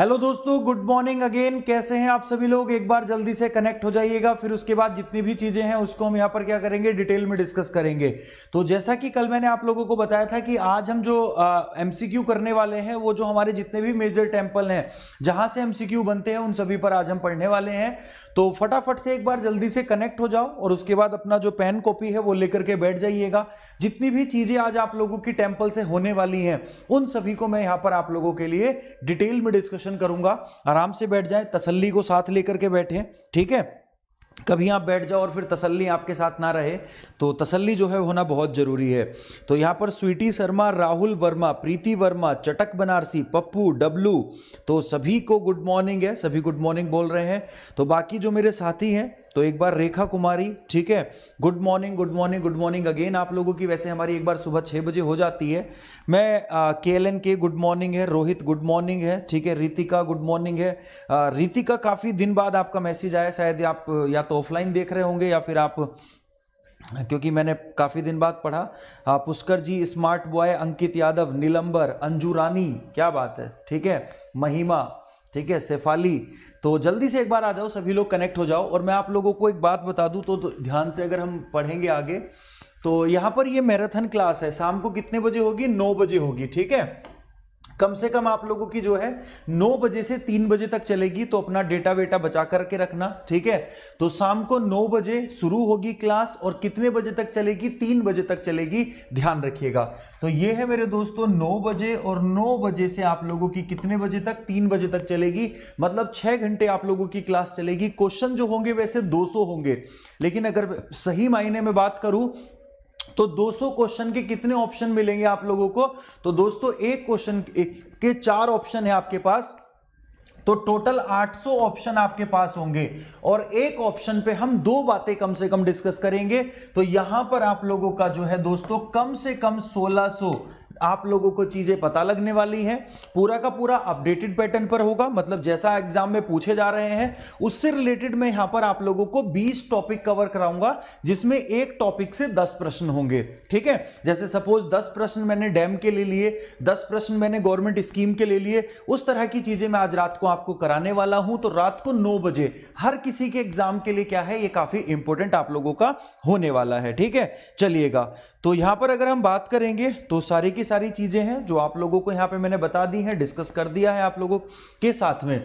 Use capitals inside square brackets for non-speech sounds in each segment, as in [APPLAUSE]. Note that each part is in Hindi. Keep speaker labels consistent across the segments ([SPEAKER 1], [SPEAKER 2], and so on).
[SPEAKER 1] हेलो दोस्तों गुड मॉर्निंग अगेन कैसे हैं आप सभी लोग एक बार जल्दी से कनेक्ट हो जाइएगा फिर उसके बाद जितनी भी चीज़ें हैं उसको हम यहाँ पर क्या करेंगे डिटेल में डिस्कस करेंगे तो जैसा कि कल मैंने आप लोगों को बताया था कि आज हम जो एम करने वाले हैं वो जो हमारे जितने भी मेजर टेम्पल हैं जहाँ से एम बनते हैं उन सभी पर आज हम पढ़ने वाले हैं तो फटाफट से एक बार जल्दी से कनेक्ट हो जाओ और उसके बाद अपना जो पेन कॉपी है वो लेकर के बैठ जाइएगा जितनी भी चीज़ें आज आप लोगों की टेम्पल से होने वाली हैं उन सभी को मैं यहाँ पर आप लोगों के लिए डिटेल में डिस्कशन सजेशन करूंगा आराम से बैठ जाए तसल्ली को साथ लेकर के बैठे ठीक है कभी आप बैठ जाओ और फिर तसल्ली आपके साथ ना रहे तो तसल्ली जो है होना बहुत ज़रूरी है तो यहाँ पर स्वीटी शर्मा राहुल वर्मा प्रीति वर्मा चटक बनारसी पप्पू डब्लू तो सभी को गुड मॉर्निंग है सभी गुड मॉर्निंग बोल रहे हैं तो बाकी जो मेरे साथी हैं तो एक बार रेखा कुमारी ठीक है good morning good morning good morning again आप लोगों की वैसे हमारी एक बार सुबह छः बजे हो जाती है मैं के एल एन के गुड मॉर्निंग है रोहित गुड मॉर्निंग है ठीक है रितिका गुड मॉर्निंग है रितिका काफ़ी दिन बाद आपका मैसेज आया शायद आप या तो ऑफलाइन देख रहे होंगे या फिर आप क्योंकि मैंने काफ़ी दिन बाद पढ़ा पुष्कर जी स्मार्ट बॉय अंकित यादव नीलंबर अंजू रानी क्या बात है ठीक है महिमा ठीक है शेफाली तो जल्दी से एक बार आ जाओ सभी लोग कनेक्ट हो जाओ और मैं आप लोगों को एक बात बता दूं तो ध्यान से अगर हम पढ़ेंगे आगे तो यहाँ पर ये मैराथन क्लास है शाम को कितने बजे होगी नौ बजे होगी ठीक है कम से कम आप लोगों की जो है 9 बजे से 3 बजे तक चलेगी तो अपना डेटा वेटा बचा करके रखना ठीक है तो शाम को 9 बजे शुरू होगी क्लास और कितने बजे तक चलेगी 3 बजे तक चलेगी ध्यान रखिएगा तो ये है मेरे दोस्तों 9 बजे और 9 बजे से आप लोगों की कितने बजे तक 3 बजे तक चलेगी मतलब 6 घंटे आप लोगों की क्लास चलेगी क्वेश्चन जो होंगे वैसे दो होंगे लेकिन अगर सही मायने में बात करूं तो 200 क्वेश्चन के कितने ऑप्शन मिलेंगे आप लोगों को तो दोस्तों एक क्वेश्चन के चार ऑप्शन है आपके पास तो टोटल 800 ऑप्शन आपके पास होंगे और एक ऑप्शन पे हम दो बातें कम से कम डिस्कस करेंगे तो यहां पर आप लोगों का जो है दोस्तों कम से कम 1600 आप लोगों को चीज़ें पता लगने वाली हैं पूरा का पूरा अपडेटेड पैटर्न पर होगा मतलब जैसा एग्जाम में पूछे जा रहे हैं उससे रिलेटेड मैं यहां पर आप लोगों को 20 टॉपिक कवर कराऊंगा जिसमें एक टॉपिक से 10 प्रश्न होंगे ठीक है जैसे सपोज 10 प्रश्न मैंने डैम के ले लिए 10 प्रश्न मैंने गवर्नमेंट स्कीम के ले लिए उस तरह की चीज़ें मैं आज रात को आपको कराने वाला हूं तो रात को नौ बजे हर किसी के एग्जाम के लिए क्या है ये काफ़ी इंपॉर्टेंट आप लोगों का होने वाला है ठीक है चलिएगा तो यहां पर अगर हम बात करेंगे तो सारी की सारी चीज़ें हैं जो आप लोगों को यहाँ पे मैंने बता दी हैं डिस्कस कर दिया है आप लोगों के साथ में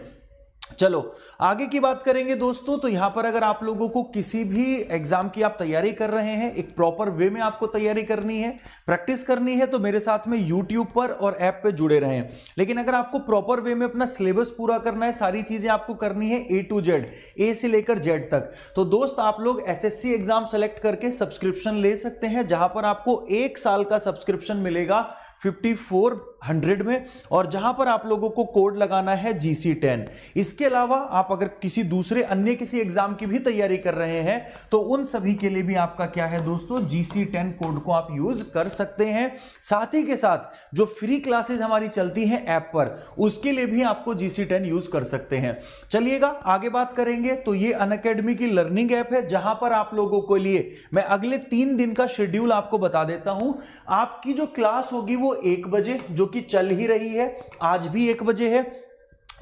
[SPEAKER 1] चलो आगे की बात करेंगे दोस्तों तो यहां पर अगर आप लोगों को किसी भी एग्जाम की आप तैयारी कर रहे हैं एक प्रॉपर वे में आपको तैयारी करनी है प्रैक्टिस करनी है तो मेरे साथ में यूट्यूब पर और ऐप पे जुड़े रहें लेकिन अगर आपको प्रॉपर वे में अपना सिलेबस पूरा करना है सारी चीजें आपको करनी है ए टू जेड ए से लेकर जेड तक तो दोस्त आप लोग एस एग्जाम सेलेक्ट करके सब्सक्रिप्शन ले सकते हैं जहां पर आपको एक साल का सब्सक्रिप्शन मिलेगा फिफ्टी फोर हंड्रेड में और जहां पर आप लोगों को कोड लगाना है जी सी टेन इसके अलावा आप अगर किसी दूसरे अन्य किसी एग्जाम की भी तैयारी कर रहे हैं तो उन सभी के लिए भी आपका क्या है दोस्तों जी सी टेन कोड को आप यूज कर सकते हैं साथ ही के साथ जो फ्री क्लासेज हमारी चलती हैं ऐप पर उसके लिए भी आपको जी सी टेन यूज कर सकते हैं चलिएगा आगे बात करेंगे तो ये अन अकेडमी की लर्निंग ऐप है जहां पर आप लोगों के लिए मैं अगले तीन दिन का शेड्यूल आपको बता देता हूं आपकी जो क्लास होगी वो एक बजे जो कि चल ही रही है आज भी एक बजे है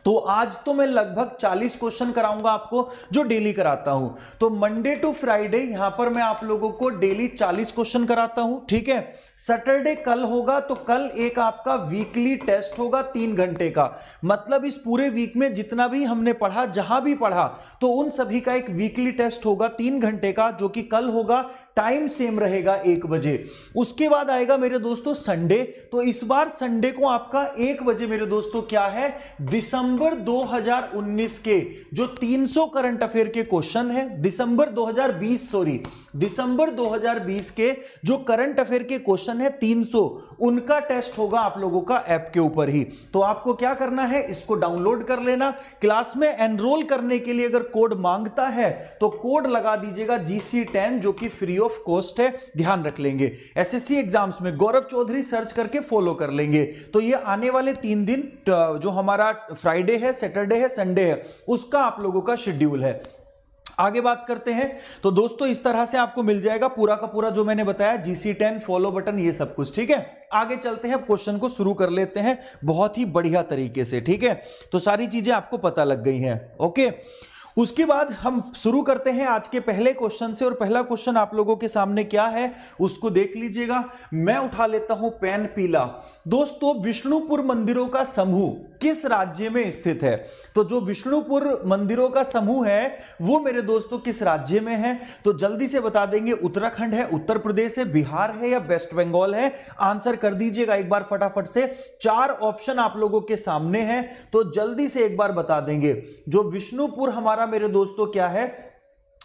[SPEAKER 1] तो आज तो मैं लगभग 40 क्वेश्चन कराऊंगा आपको जो डेली कराता हूं तो मंडे टू फ्राइडे यहां पर मैं आप लोगों को डेली 40 क्वेश्चन कराता हूं ठीक है सैटरडे कल होगा तो कल एक आपका वीकली टेस्ट होगा तीन घंटे का मतलब इस पूरे वीक में जितना भी हमने पढ़ा जहां भी पढ़ा तो उन सभी का एक वीकली टेस्ट होगा तीन घंटे का जो कि कल होगा टाइम सेम रहेगा एक बजे उसके बाद आएगा मेरे दोस्तों संडे तो इस बार संडे को आपका एक बजे मेरे दोस्तों क्या है दिसंबर 2019 के जो 300 करंट अफेयर के क्वेश्चन है दिसंबर 2020 सॉरी दिसंबर 2020 के जो करंट अफेयर के क्वेश्चन है 300 उनका टेस्ट होगा आप लोगों का ऐप के ऊपर ही तो आपको क्या करना है इसको डाउनलोड कर लेना क्लास में एनरोल करने के लिए अगर कोड मांगता है तो कोड लगा दीजिएगा जीसी टेन जो कि फ्री ऑफ कॉस्ट है ध्यान रख लेंगे एसएससी एग्जाम्स में गौरव चौधरी सर्च करके फॉलो कर लेंगे तो ये आने वाले तीन दिन जो हमारा फ्राइडे है सैटरडे है संडे है उसका आप लोगों का शेड्यूल है आगे बात करते हैं तो दोस्तों इस तरह से आपको मिल जाएगा पूरा का पूरा जो मैंने बताया जीसी टेन फॉलो बटन ये सब कुछ ठीक है आगे चलते हैं क्वेश्चन को शुरू कर लेते हैं बहुत ही बढ़िया तरीके से ठीक है तो सारी चीजें आपको पता लग गई हैं ओके उसके बाद हम शुरू करते हैं आज के पहले क्वेश्चन से और पहला क्वेश्चन आप लोगों के सामने क्या है उसको देख लीजिएगा मैं उठा लेता हूं पेन पीला दोस्तों विष्णुपुर मंदिरों का समूह किस राज्य में स्थित है तो जो विष्णुपुर मंदिरों का समूह है वो मेरे दोस्तों किस राज्य में है तो जल्दी से बता देंगे उत्तराखंड है उत्तर प्रदेश है बिहार है या वेस्ट बंगाल है आंसर कर दीजिएगा एक बार फटाफट से चार ऑप्शन आप लोगों के सामने हैं तो जल्दी से एक बार बता देंगे जो विष्णुपुर हमारा मेरे दोस्तों क्या है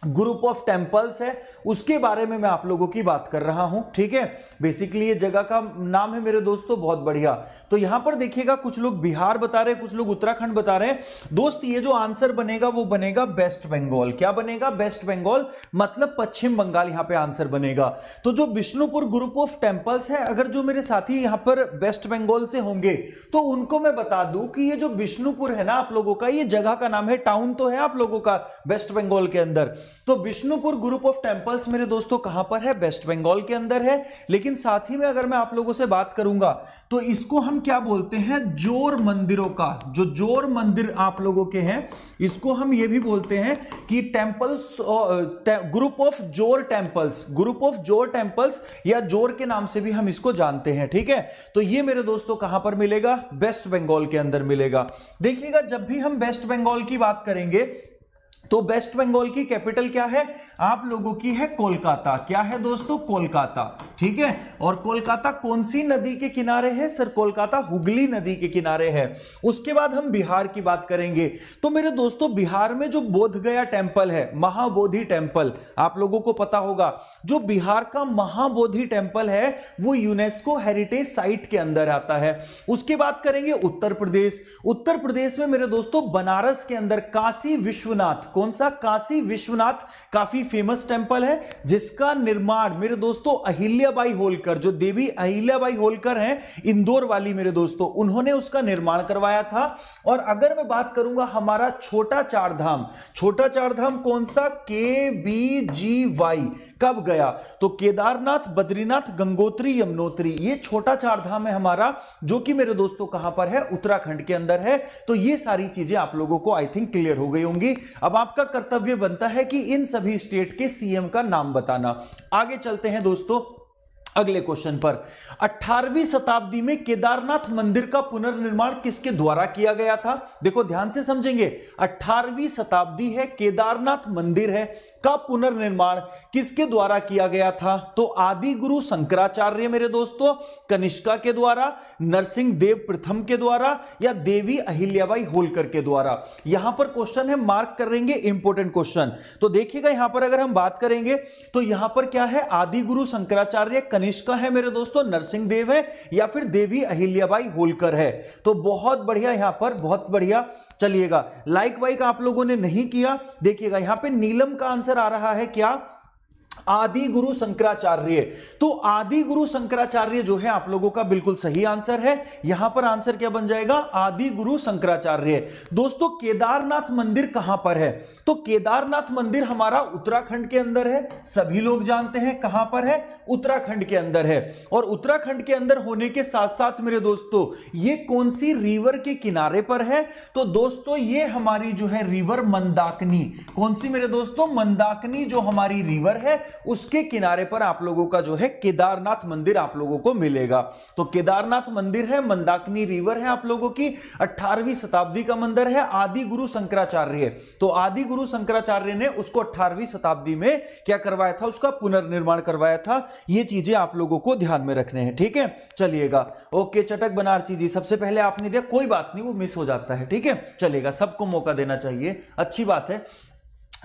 [SPEAKER 1] ग्रुप ऑफ टेम्पल्स है उसके बारे में मैं आप लोगों की बात कर रहा हूं ठीक है बेसिकली ये जगह का नाम है मेरे दोस्तों बहुत बढ़िया तो यहां पर देखिएगा कुछ लोग बिहार बता रहे हैं कुछ लोग उत्तराखंड बता रहे हैं दोस्त ये जो आंसर बनेगा वो बनेगा वेस्ट बंगाल क्या बनेगा वेस्ट बंगाल मतलब पश्चिम बंगाल यहां पे आंसर बनेगा तो जो विष्णुपुर ग्रुप ऑफ टेम्पल्स है अगर जो मेरे साथी यहां पर वेस्ट बंगाल से होंगे तो उनको मैं बता दू कि ये जो विष्णुपुर है ना आप लोगों का ये जगह का नाम है टाउन तो है आप लोगों का वेस्ट बंगाल के अंदर तो विष्णुपुर ग्रुप ऑफ टेम्पल्स मेरे दोस्तों कहां पर है वेस्ट बंगाल के अंदर है लेकिन साथ ही में अगर मैं आप लोगों से बात करूंगा तो इसको हम क्या बोलते हैं जोर मंदिरों का जो जोर मंदिर आप लोगों के हैं इसको हम ये भी बोलते हैं कि temples group of Jor temples group of Jor temples या जोर के नाम से भी हम इसको जानते हैं ठीक है तो ये मेरे दोस्तों कहां पर मिलेगा वेस्ट बंगाल के अंदर मिलेगा देखिएगा जब भी हम वेस्ट बंगाल की बात करेंगे तो वेस्ट बंगाल की कैपिटल क्या है आप लोगों की है कोलकाता क्या है दोस्तों कोलकाता ठीक है और कोलकाता कौन सी नदी के किनारे है सर कोलकाता हुगली नदी के किनारे है उसके बाद हम बिहार की बात करेंगे तो मेरे दोस्तों बिहार में जो बोध गया टेम्पल है महाबोधि टेम्पल आप लोगों को पता होगा जो बिहार का महाबोधि टेम्पल है वो यूनेस्को हेरिटेज साइट के अंदर आता है उसके बाद करेंगे उत्तर प्रदेश उत्तर प्रदेश में मेरे दोस्तों बनारस के अंदर काशी विश्वनाथ कौन सा काशी विश्वनाथ काफी फेमस टेंपल है जिसका निर्माण मेरे दोस्तों अहिल्याबाई होलकर जो देवी अहिल्याबाई होलकर हैं इंदौर वाली मेरे दोस्तों उन्होंने उसका निर्माण करवाया था और अगर मैं बात करूंगा हमारा छोटा चार धाम छोटा चार धाम कौन सा के वी जी वाई कब गया तो केदारनाथ बद्रीनाथ गंगोत्री यमुनोत्री ये छोटा चार धाम है हमारा जो कि मेरे दोस्तों कहां पर है उत्तराखंड के अंदर है तो ये सारी चीजें आप लोगों को आई थिंक क्लियर हो गई होंगी अब आप आपका कर्तव्य बनता है कि इन सभी स्टेट के सीएम का नाम बताना आगे चलते हैं दोस्तों अगले क्वेश्चन पर 18वीं शताब्दी में केदारनाथ मंदिर का पुनर्निर्माण किसके द्वारा किया गया था देखो ध्यान से समझेंगे 18वीं शताब्दी है केदारनाथ मंदिर है का पुनर्निर्माण किसके द्वारा किया गया था तो आदि गुरु शंकराचार्य मेरे दोस्तों कनिष्का के द्वारा नरसिंह देव प्रथम के द्वारा या देवी अहिल्याबाई होलकर के द्वारा यहां पर क्वेश्चन है मार्क करेंगे इंपोर्टेंट क्वेश्चन तो देखिएगा यहां पर अगर हम बात करेंगे तो यहां पर क्या है आदि गुरु शंकराचार्य कनिष्का है मेरे दोस्तों नरसिंह देव है या फिर देवी अहिल्याबाई होलकर है तो बहुत बढ़िया यहां पर बहुत बढ़िया चलिएगा लाइक वाइक आप लोगों ने नहीं किया देखिएगा यहां पे नीलम का आंसर आ रहा है क्या आदि गुरु शंकराचार्य तो आदि गुरु शंकराचार्य जो है आप लोगों का बिल्कुल सही आंसर है यहां पर आंसर क्या बन जाएगा आदि गुरु शंकराचार्य दोस्तों केदारनाथ मंदिर कहां पर है तो केदारनाथ मंदिर हमारा उत्तराखंड के अंदर है सभी लोग जानते हैं कहां पर है उत्तराखंड के अंदर है और उत्तराखंड के अंदर होने के साथ साथ मेरे दोस्तों ये कौन सी रिवर के किनारे पर है तो दोस्तों ये हमारी जो है रिवर मंदाकनी कौन सी मेरे दोस्तों मंदाकनी जो हमारी रिवर है उसके किनारे पर आप लोगों का जो है केदारनाथ मंदिर आप लोगों को मिलेगा तो केदारनाथ मंदिर है मंदाकिनी रिवर है आप लोगों की 18वीं शताब्दी का मंदिर है आदि गुरु शंकराचार्य तो आदि गुरु शंकराचार्य ने उसको 18वीं शताब्दी में क्या करवाया था उसका पुनर्निर्माण करवाया था ये चीजें आप लोगों को ध्यान में रखने हैं ठीक है चलिएगा ओके चटक बनारसी जी सबसे पहले आपने दिया कोई बात नहीं वो मिस हो जाता है ठीक है चलेगा सबको मौका देना चाहिए अच्छी बात है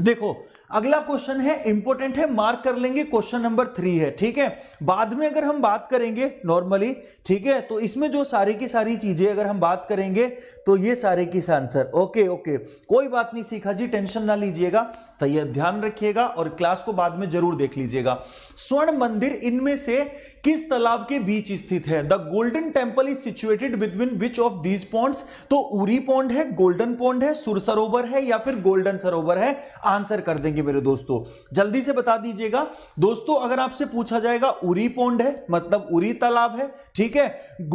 [SPEAKER 1] देखो अगला क्वेश्चन है इंपॉर्टेंट है मार्क कर लेंगे क्वेश्चन नंबर थ्री है ठीक है बाद में अगर हम बात करेंगे नॉर्मली ठीक है तो इसमें जो सारी की सारी चीजें अगर हम बात करेंगे तो ये सारे की आंसर ओके ओके कोई बात नहीं सीखा जी टेंशन ना लीजिएगा तो यह ध्यान रखिएगा और क्लास को बाद में जरूर देख लीजिएगा स्वर्ण मंदिर इनमें से किस तालाब के बीच स्थित है the golden temple is situated between which of these ponds तो उरी पॉन्ड है गोल्डन पॉन्ड है सुर सरोवर है या फिर गोल्डन सरोवर है आंसर कर देंगे मेरे दोस्तों जल्दी से बता दीजिएगा दोस्तों अगर आपसे पूछा जाएगा उरी पॉन्ड है मतलब उरी तालाब है ठीक है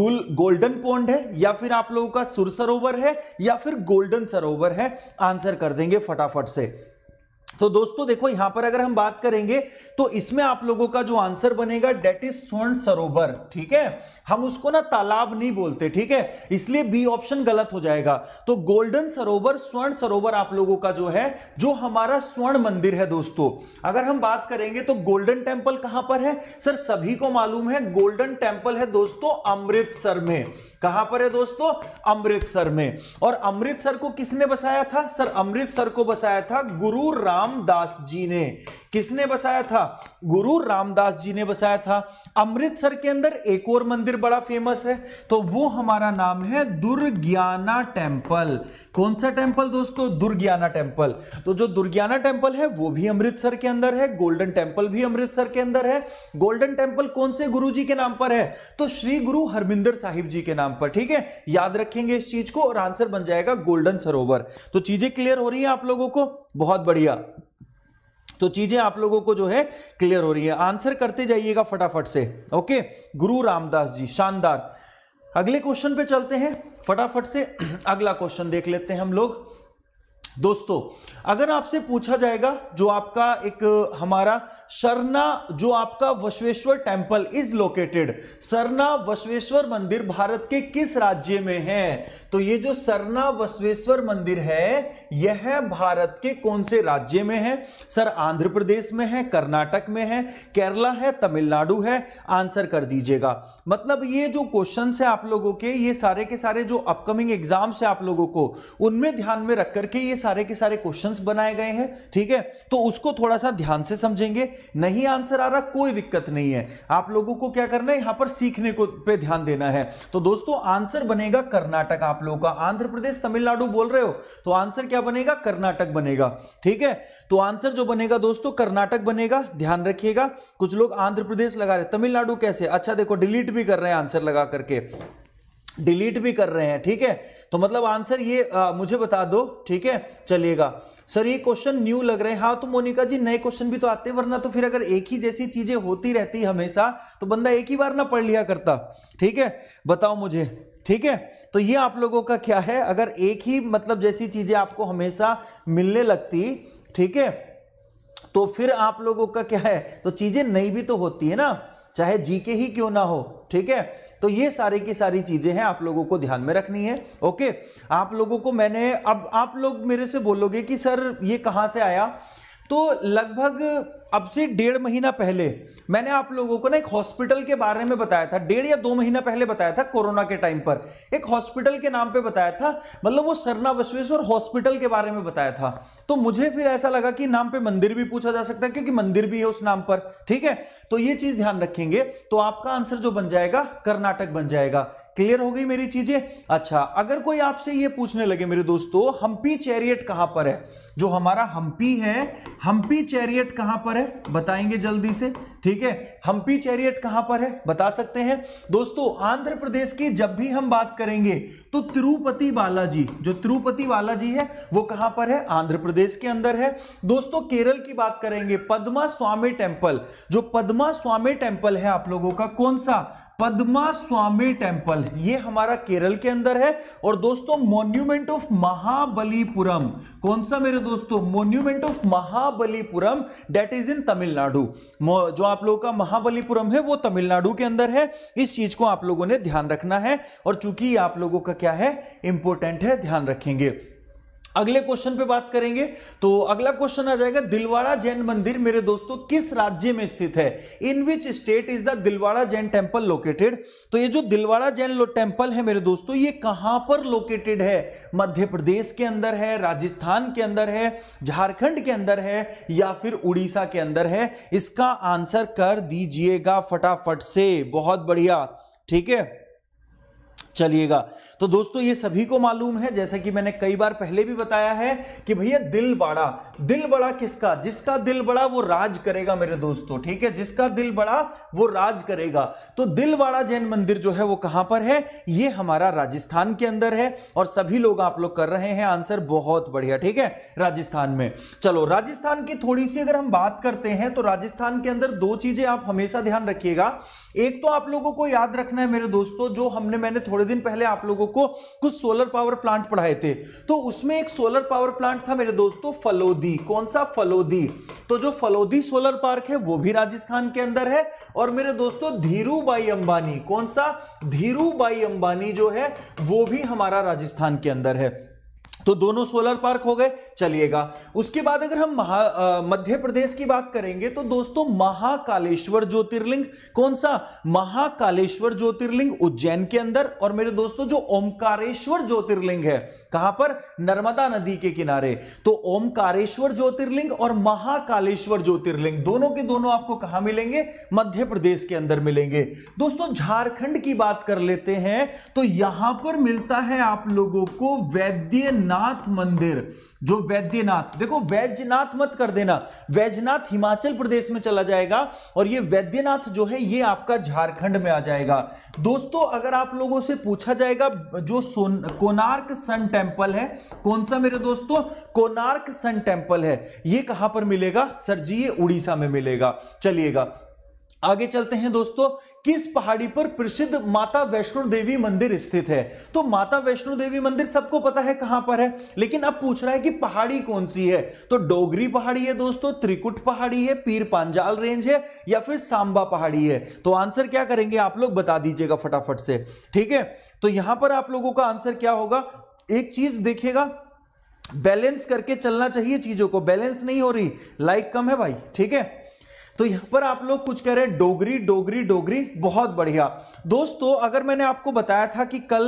[SPEAKER 1] गुल गोल्डन पॉन्ड है या फिर आप लोगों का सुर सरोवर है या फिर गोल्डन सरोवर है आंसर कर देंगे फटाफट से तो दोस्तों देखो यहां पर अगर हम बात करेंगे तो इसमें आप लोगों का जो आंसर बनेगा डेट इज स्वर्ण सरोवर ठीक है हम उसको ना तालाब नहीं बोलते ठीक है इसलिए बी ऑप्शन गलत हो जाएगा तो गोल्डन सरोवर स्वर्ण सरोवर आप लोगों का जो है जो हमारा स्वर्ण मंदिर है दोस्तों अगर हम बात करेंगे तो गोल्डन टेम्पल कहां पर है सर सभी को मालूम है गोल्डन टेम्पल है दोस्तों अमृतसर में कहां पर है दोस्तों अमृतसर में और अमृतसर को किसने बसाया था सर अमृतसर को बसाया था गुरु रामदास जी ने किसने बसाया था गुरु रामदास जी ने बसाया था अमृतसर के अंदर एक और मंदिर बड़ा फेमस है तो वो हमारा नाम है दुर्ग्याना टेम्पल कौन सा टेम्पल दोस्तों दुर्ग्याना टेम्पल तो जो दुर्ग्याना टेम्पल है वो भी अमृतसर के अंदर है गोल्डन टेम्पल भी अमृतसर के अंदर है गोल्डन टेम्पल कौन से गुरु जी के नाम पर है तो श्री गुरु हरमिंदर साहिब जी के नाम नाम पर ठीक है याद रखेंगे इस चीज को और आंसर बन जाएगा गोल्डन सरोवर तो चीजें क्लियर हो रही है आप लोगों को बहुत बढ़िया तो चीजें आप लोगों को जो है क्लियर हो रही है आंसर करते जाइएगा फटाफट से ओके गुरु रामदास जी शानदार अगले क्वेश्चन पे चलते हैं फटाफट से [CLEARS THROAT] अगला क्वेश्चन देख लेते हैं हम लोग दोस्तों अगर आपसे पूछा जाएगा जो आपका एक हमारा सरना जो आपका Vishweshwar temple is located Sarna Vishweshwar मंदिर भारत के किस राज्य में है तो ये जो सरना वश्वेश्वर मंदिर है यह भारत के कौन से राज्य में है सर आंध्र प्रदेश में है कर्नाटक में है केरला है तमिलनाडु है आंसर कर दीजिएगा मतलब ये जो क्वेश्चन है आप लोगों के ये सारे के सारे जो अपकमिंग एग्जाम्स है आप लोगों को उनमें ध्यान में रख करके ये सारे सारे के सारे क्वेश्चंस बनाए गए हैं ठीक है तो उसको थोड़ा सा ध्यान से समझेंगे नहीं आंसर आ रहा कोई दिक्कत नहीं है आप लोगों को क्या करना है यहां पर सीखने को पे ध्यान देना है तो दोस्तों आंसर बनेगा कर्नाटक आप लोगों का आंध्र प्रदेश तमिलनाडु बोल रहे हो तो आंसर क्या बनेगा कर्नाटक बनेगा ठीक है तो आंसर जो बनेगा दोस्तों कर्नाटक बनेगा ध्यान रखिएगा कुछ लोग आंध्र प्रदेश लगा रहे तमिलनाडु कैसे अच्छा देखो डिलीट भी कर रहे हैं आंसर लगा करके डिलीट भी कर रहे हैं ठीक है तो मतलब आंसर ये आ, मुझे बता दो ठीक है चलिएगा सर ये क्वेश्चन न्यू लग रहे हैं हाँ तो मोनिका जी नए क्वेश्चन भी तो आते हैं वरना तो फिर अगर एक ही जैसी चीजें होती रहती हमेशा तो बंदा एक ही बार ना पढ़ लिया करता ठीक है बताओ मुझे ठीक है तो ये आप लोगों का क्या है अगर एक ही मतलब जैसी चीजें आपको हमेशा मिलने लगती ठीक है तो फिर आप लोगों का क्या है तो चीजें नई भी तो होती है ना चाहे जी के ही क्यों ना हो ठीक है तो ये सारी की सारी चीजें हैं आप लोगों को ध्यान में रखनी है ओके आप लोगों को मैंने अब आप लोग मेरे से बोलोगे कि सर ये कहाँ से आया तो लगभग अब से डेढ़ महीना पहले मैंने आप लोगों को ना एक हॉस्पिटल के बारे में बताया था डेढ़ या दो महीना पहले बताया था कोरोना के टाइम पर एक हॉस्पिटल के नाम पे बताया था मतलब वो सरना बसवेश्वर हॉस्पिटल के बारे में बताया था तो मुझे फिर ऐसा लगा कि नाम पे मंदिर भी पूछा जा सकता है क्योंकि मंदिर भी है उस नाम पर ठीक है तो ये चीज ध्यान रखेंगे तो आपका आंसर जो बन जाएगा कर्नाटक बन जाएगा क्लियर हो गई मेरी चीजें अच्छा अगर कोई आपसे ये पूछने लगे मेरे दोस्तों हम्पी चैरियट कहां पर है जो हमारा हम्पी है हम्पी चैरियट कहां पर है बताएंगे जल्दी से ठीक है हम्पी चैरियट कहां पर है बता सकते हैं दोस्तों आंध्र प्रदेश की जब भी हम बात करेंगे तो तिरुपति बालाजी जो तिरुपति बालाजी है वो कहां पर है आंध्र प्रदेश के अंदर है दोस्तों केरल की बात करेंगे पद्मा स्वामी टेम्पल जो पद्मा स्वामी टेम्पल है आप लोगों का कौन सा पद्मा स्वामी टेम्पल ये हमारा केरल के अंदर है और दोस्तों मोन्यूमेंट ऑफ महाबलीपुरम कौन सा मेरे दोस्तों monument of Mahabalipuram date is in Tamil Nadu जो आप लोगों का महाबलीपुरम है वो तमिलनाडु के अंदर है इस चीज को आप लोगों ने ध्यान रखना है और चूंकि आप लोगों का क्या है इंपोर्टेंट है ध्यान रखेंगे अगले क्वेश्चन पे बात करेंगे तो अगला क्वेश्चन आ जाएगा दिलवाड़ा जैन मंदिर मेरे दोस्तों किस राज्य में स्थित है in which state is the Dilwara Jain temple located तो ये जो दिलवाड़ा जैन टेंपल है मेरे दोस्तों ये कहां पर लोकेटेड है मध्य प्रदेश के अंदर है राजस्थान के अंदर है झारखंड के अंदर है या फिर उड़ीसा के अंदर है इसका आंसर कर दीजिएगा फटाफट से बहुत बढ़िया ठीक है चलिएगा तो दोस्तों ये सभी को मालूम है जैसा कि मैंने कई बार पहले भी बताया है कि भैया दिल बड़ा दिल बड़ा किसका जिसका दिल बड़ा वो राज करेगा मेरे दोस्तों ठीक है जिसका दिल बड़ा वो राज करेगा तो बड़ा जैन मंदिर जो है वो कहां पर है ये हमारा राजस्थान के अंदर है और सभी लोग आप लोग कर रहे हैं आंसर बहुत बढ़िया ठीक है राजस्थान में चलो राजस्थान की थोड़ी सी अगर हम बात करते हैं तो राजस्थान के अंदर दो चीजें आप हमेशा ध्यान रखिएगा एक तो आप लोगों को याद रखना है मेरे दोस्तों जो हमने मैंने थोड़े दिन पहले आप लोगों को कुछ सोलर पावर प्लांट पढ़ाए थे तो उसमें एक सोलर पावर प्लांट था मेरे दोस्तों फलोदी कौन सा फलोदी तो जो फलोदी सोलर पार्क है वो भी राजस्थान के अंदर है और मेरे दोस्तों धीरूबाई अंबानी कौन सा धीरूबाई अंबानी जो है वो भी हमारा राजस्थान के अंदर है तो दोनों सोलर पार्क हो गए चलिएगा उसके बाद अगर हम महा मध्य प्रदेश की बात करेंगे तो दोस्तों महाकालेश्वर ज्योतिर्लिंग कौन सा महाकालेश्वर ज्योतिर्लिंग उज्जैन के अंदर और मेरे दोस्तों जो ओमकारेश्वर ज्योतिर्लिंग है कहां पर नर्मदा नदी के किनारे तो ओमकारेश्वर ज्योतिर्लिंग और महाकालेश्वर ज्योतिर्लिंग दोनों के दोनों आपको कहां मिलेंगे मध्य प्रदेश के अंदर मिलेंगे दोस्तों झारखंड की बात कर लेते हैं तो यहां पर मिलता है आप लोगों को वैद्यनाथ मंदिर जो वैद्यनाथ देखो वैजनाथ मत कर देना वैजनाथ हिमाचल प्रदेश में चला जाएगा और ये वैद्यनाथ जो है ये आपका झारखंड में आ जाएगा दोस्तों अगर आप लोगों से पूछा जाएगा जो सोन कोनार्क सन टेम्पल है कौन सा मेरे दोस्तों कोनार्क सन टेम्पल है ये कहां पर मिलेगा सर जी ये उड़ीसा में मिलेगा चलिएगा आगे चलते हैं दोस्तों किस पहाड़ी पर प्रसिद्ध माता वैष्णो देवी मंदिर स्थित है तो माता वैष्णो देवी मंदिर सबको पता है कहां पर है लेकिन अब पूछ रहा है कि पहाड़ी कौन सी है तो डोगरी पहाड़ी है दोस्तों त्रिकुट पहाड़ी है पीर पांजाल रेंज है या फिर सांबा पहाड़ी है तो आंसर क्या करेंगे आप लोग बता दीजिएगा फटाफट से ठीक है तो यहां पर आप लोगों का आंसर क्या होगा एक चीज देखिएगा बैलेंस करके चलना चाहिए चीजों को बैलेंस नहीं हो रही लाइक कम है भाई ठीक है तो यहां पर आप लोग कुछ कह रहे हैं डोगरी डोगरी डोगरी बहुत बढ़िया दोस्तों अगर मैंने आपको बताया था कि कल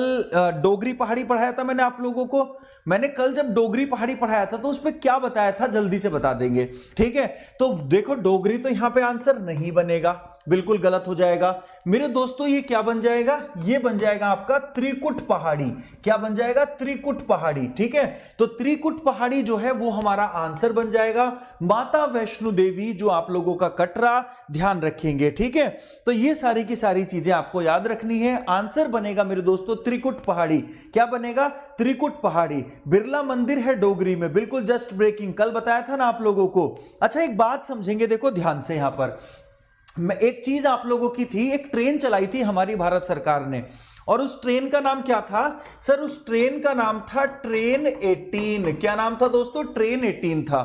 [SPEAKER 1] डोगरी पहाड़ी पढ़ाया था मैंने आप लोगों को मैंने कल जब डोगरी पहाड़ी पढ़ाया था तो उस पर क्या बताया था जल्दी से बता देंगे ठीक है तो देखो डोगरी तो यहां पर आंसर नहीं बनेगा बिल्कुल गलत हो जाएगा मेरे दोस्तों ये क्या बन जाएगा ये बन जाएगा आपका त्रिकुट पहाड़ी क्या बन जाएगा त्रिकुट पहाड़ी ठीक है तो त्रिकुट पहाड़ी जो है वो हमारा आंसर बन जाएगा माता वैष्णो देवी जो आप लोगों का कटरा ध्यान रखेंगे ठीक है तो ये सारी की सारी चीजें आपको याद रखनी है आंसर बनेगा मेरे दोस्तों त्रिकुट पहाड़ी क्या बनेगा त्रिकुट पहाड़ी बिरला मंदिर है डोगरी में बिल्कुल जस्ट ब्रेकिंग कल बताया था ना आप लोगों को अच्छा एक बात समझेंगे देखो ध्यान से यहां पर एक चीज आप लोगों की थी एक ट्रेन चलाई थी हमारी भारत सरकार ने और उस ट्रेन का नाम क्या था सर उस ट्रेन का नाम था ट्रेन 18 क्या नाम था दोस्तों ट्रेन 18 था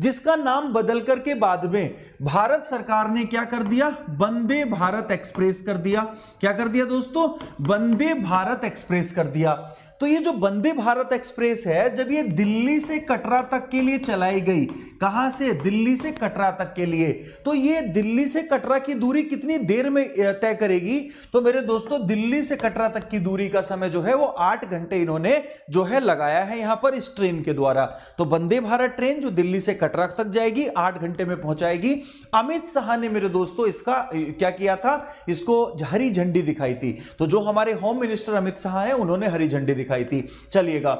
[SPEAKER 1] जिसका नाम बदल करके बाद में भारत सरकार ने क्या कर दिया वंदे भारत एक्सप्रेस कर दिया क्या कर दिया दोस्तों वंदे भारत एक्सप्रेस कर दिया तो ये जो वंदे भारत एक्सप्रेस है जब ये दिल्ली से कटरा तक के लिए चलाई गई कहां से दिल्ली से कटरा तक के लिए तो ये दिल्ली से कटरा की दूरी कितनी देर में तय करेगी तो मेरे दोस्तों दिल्ली से कटरा तक की दूरी का समय जो है वो आठ घंटे इन्होंने जो है लगाया है यहां पर इस ट्रेन के द्वारा तो वंदे भारत ट्रेन जो दिल्ली से कटरा तक जाएगी आठ घंटे में पहुंचाएगी अमित शाह ने मेरे दोस्तों इसका क्या किया था इसको हरी झंडी दिखाई थी तो जो हमारे होम मिनिस्टर अमित शाह है उन्होंने हरी झंडी दिखाई थी चलिएगा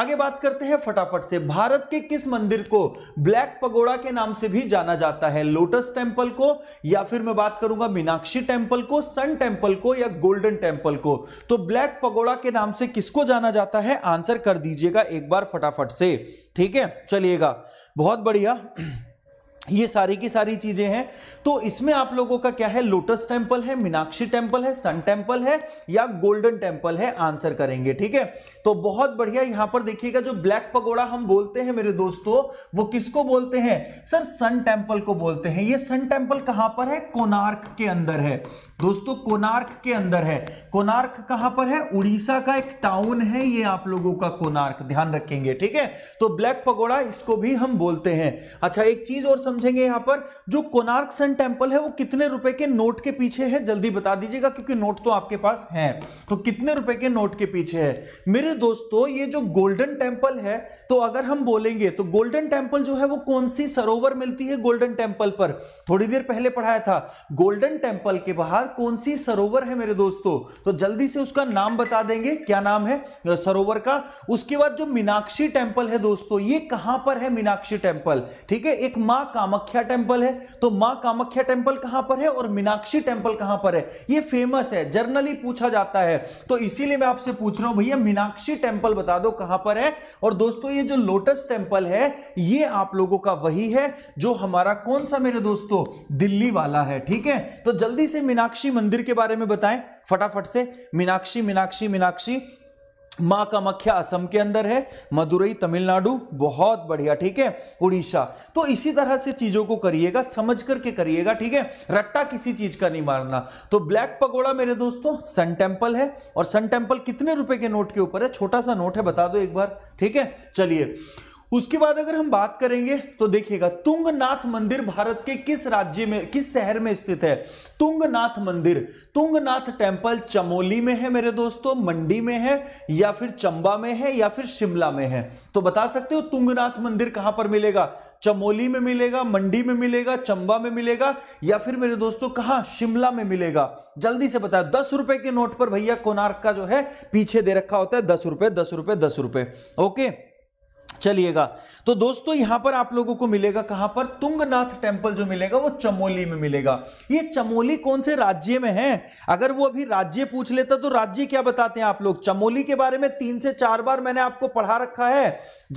[SPEAKER 1] आगे बात करते हैं फटाफट से भारत के किस मंदिर को ब्लैक पगोड़ा के नाम से भी जाना जाता है लोटस टेम्पल को या फिर मैं बात करूंगा मीनाक्षी टेम्पल को सन टेम्पल को या गोल्डन टेम्पल को तो ब्लैक पगोड़ा के नाम से किसको जाना जाता है आंसर कर दीजिएगा एक बार फटाफट से ठीक है चलिएगा बहुत बढ़िया [CLEARS THROAT] ये सारी की सारी चीजें हैं तो इसमें आप लोगों का क्या है लोटस टेंपल है मीनाक्षी टेंपल है सन टेम्पल है या गोल्डन टेंपल है आंसर करेंगे ठीक है तो बहुत बढ़िया यहां पर देखिएगा जो ब्लैक पगोड़ा हम बोलते हैं मेरे दोस्तों वो किसको बोलते हैं सर सन टेम्पल को बोलते हैं ये सन टेम्पल कहां पर है कोनार्क के अंदर है दोस्तों कोनार्क के अंदर है कोनार्क कहां पर है उड़ीसा का एक टाउन है ये आप लोगों का कोनार्क ध्यान रखेंगे ठीक है तो ब्लैक पगोड़ा इसको भी हम बोलते हैं अच्छा एक चीज और समझेंगे यहां पर जो कोनार्क सन टेम्पल है वो कितने रुपए के नोट के पीछे है जल्दी बता दीजिएगा क्योंकि नोट तो आपके पास है तो कितने रुपए के नोट के पीछे है मेरे दोस्तों ये जो गोल्डन टेम्पल है तो अगर हम बोलेंगे तो गोल्डन टेम्पल जो है वो कौन सी सरोवर मिलती है गोल्डन टेम्पल पर थोड़ी देर पहले पढ़ाया था गोल्डन टेम्पल के बाहर कौन सी सरोवर है मेरे दोस्तों तो जल्दी से उसका नाम बता देंगे क्या नाम है सरोवर का उसके बाद जो मीनाक्षी टेम्पल है दोस्तों ये कहां पर है मीनाक्षी टेम्पल ठीक है एक माँ कामाख्या टेम्पल है तो माँ कामाख्या टेम्पल कहां पर है और मीनाक्षी टेम्पल कहां पर है ये फेमस है जर्नली पूछा जाता है तो इसीलिए मैं आपसे पूछ रहा हूं भैया मीनाक्षी काशी टेम्पल बता दो कहां पर है और दोस्तों ये जो लोटस टेम्पल है ये आप लोगों का वही है जो हमारा कौन सा मेरे दोस्तों दिल्ली वाला है ठीक है तो जल्दी से मीनाक्षी मंदिर के बारे में बताएं फटाफट से मीनाक्षी मीनाक्षी मीनाक्षी माँ कामाख्या असम के अंदर है मदुरई तमिलनाडु बहुत बढ़िया ठीक है उड़ीसा तो इसी तरह से चीजों को करिएगा समझ करके करिएगा ठीक है रट्टा किसी चीज का नहीं मारना तो ब्लैक पगोड़ा मेरे दोस्तों सन टेम्पल है और सन टेम्पल कितने रुपए के नोट के ऊपर है छोटा सा नोट है बता दो एक बार ठीक है चलिए उसके बाद अगर हम बात करेंगे तो देखिएगा तुंगनाथ मंदिर भारत के किस राज्य में किस शहर में स्थित है तुंगनाथ मंदिर तुंगनाथ टेम्पल चमोली में है मेरे दोस्तों मंडी में है या फिर चंबा में है या फिर शिमला में है तो बता सकते हो तुंगनाथ मंदिर कहां पर मिलेगा चमोली में मिलेगा मंडी में मिलेगा चंबा में मिलेगा या फिर मेरे दोस्तों कहां शिमला में मिलेगा जल्दी से बताओ दस रुपए के नोट पर भैया कोनार्क का जो है पीछे दे रखा होता है दस रुपए दस रुपए दस रुपए ओके चलिएगा तो दोस्तों यहां पर आप लोगों को मिलेगा कहां पर तुंगनाथ टेम्पल जो मिलेगा वो चमोली में मिलेगा ये चमोली कौन से राज्य में है अगर वो अभी राज्य पूछ लेता तो राज्य क्या बताते हैं आप लोग चमोली के बारे में तीन से चार बार मैंने आपको पढ़ा रखा है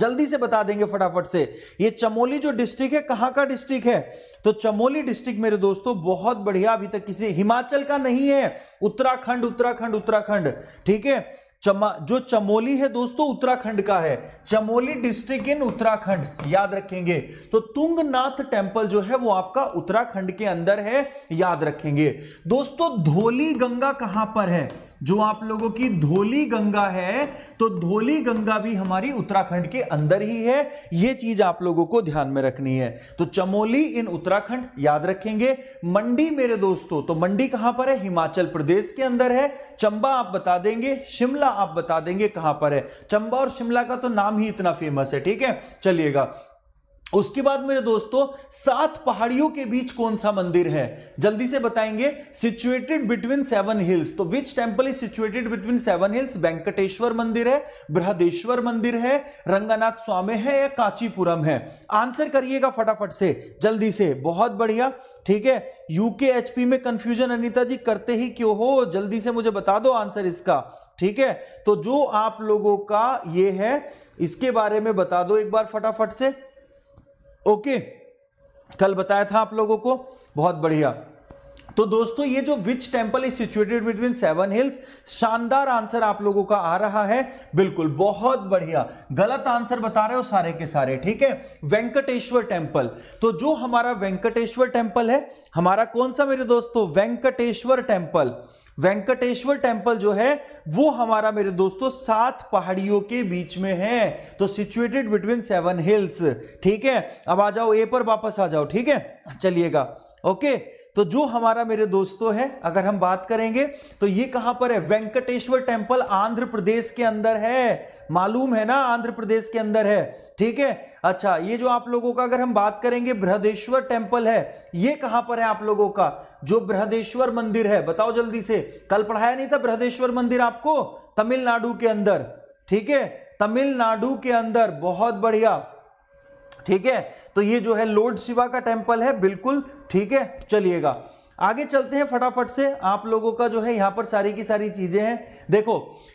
[SPEAKER 1] जल्दी से बता देंगे फटाफट से ये चमोली जो डिस्ट्रिक्ट है कहां का डिस्ट्रिक्ट है तो चमोली डिस्ट्रिक्ट मेरे दोस्तों बहुत बढ़िया अभी तक किसी हिमाचल का नहीं है उत्तराखंड उत्तराखंड उत्तराखंड ठीक है चमा जो चमोली है दोस्तों उत्तराखंड का है चमोली डिस्ट्रिक्ट इन उत्तराखंड याद रखेंगे तो तुंगनाथ टेम्पल जो है वो आपका उत्तराखंड के अंदर है याद रखेंगे दोस्तों धोली गंगा कहां पर है जो आप लोगों की धोली गंगा है तो धोली गंगा भी हमारी उत्तराखंड के अंदर ही है ये चीज आप लोगों को ध्यान में रखनी है तो चमोली इन उत्तराखंड याद रखेंगे मंडी मेरे दोस्तों तो मंडी कहां पर है हिमाचल प्रदेश के अंदर है चंबा आप बता देंगे शिमला आप बता देंगे कहां पर है चंबा और शिमला का तो नाम ही इतना फेमस है ठीक है चलिएगा उसके बाद मेरे दोस्तों सात पहाड़ियों के बीच कौन सा मंदिर है जल्दी से बताएंगे सिचुएटेड बिटवीन सेवन हिल्स तो which temple is situated between seven hills Venkateshwara मंदिर है बृहदेश्वर मंदिर है रंगानाथ स्वामी है या कांचीपुरम है आंसर करिएगा फटाफट से जल्दी से बहुत बढ़िया ठीक है यूके एचपी में कंफ्यूजन अनिता जी करते ही क्यों हो जल्दी से मुझे बता दो आंसर इसका ठीक है तो जो आप लोगों का ये है इसके बारे में बता दो एक बार फटाफट से ओके कल बताया था आप लोगों को बहुत बढ़िया तो दोस्तों ये जो which temple is situated between seven hills शानदार आंसर आप लोगों का आ रहा है बिल्कुल बहुत बढ़िया गलत आंसर बता रहे हो सारे के सारे ठीक है वेंकटेश्वर टेम्पल तो जो हमारा वेंकटेश्वर टेम्पल है हमारा कौन सा मेरे दोस्तों वेंकटेश्वर टेम्पल वेंकटेश्वर टेम्पल जो है वो हमारा मेरे दोस्तों सात पहाड़ियों के बीच में है तो सिचुएटेड बिटवीन सेवन हिल्स ठीक है अब आ जाओ ए पर वापस आ जाओ ठीक है चलिएगा ओके तो जो हमारा मेरे दोस्तों है अगर हम बात करेंगे तो ये कहां पर है वेंकटेश्वर टेम्पल आंध्र प्रदेश के अंदर है मालूम है ना आंध्र प्रदेश के अंदर है ठीक है अच्छा ये जो आप लोगों का अगर हम बात करेंगे बृहदेश्वर टेम्पल है ये कहां पर है आप लोगों का जो बृहदेश्वर मंदिर है बताओ जल्दी से कल पढ़ाया नहीं था बृहदेश्वर मंदिर आपको तमिलनाडु के अंदर ठीक है तमिलनाडु के अंदर बहुत बढ़िया ठीक है तो ये जो है लोड शिवा का टेम्पल है बिल्कुल ठीक है चलिएगा आगे चलते हैं फटाफट से आप लोगों का जो है यहाँ पर सारी की सारी चीजें हैं देखो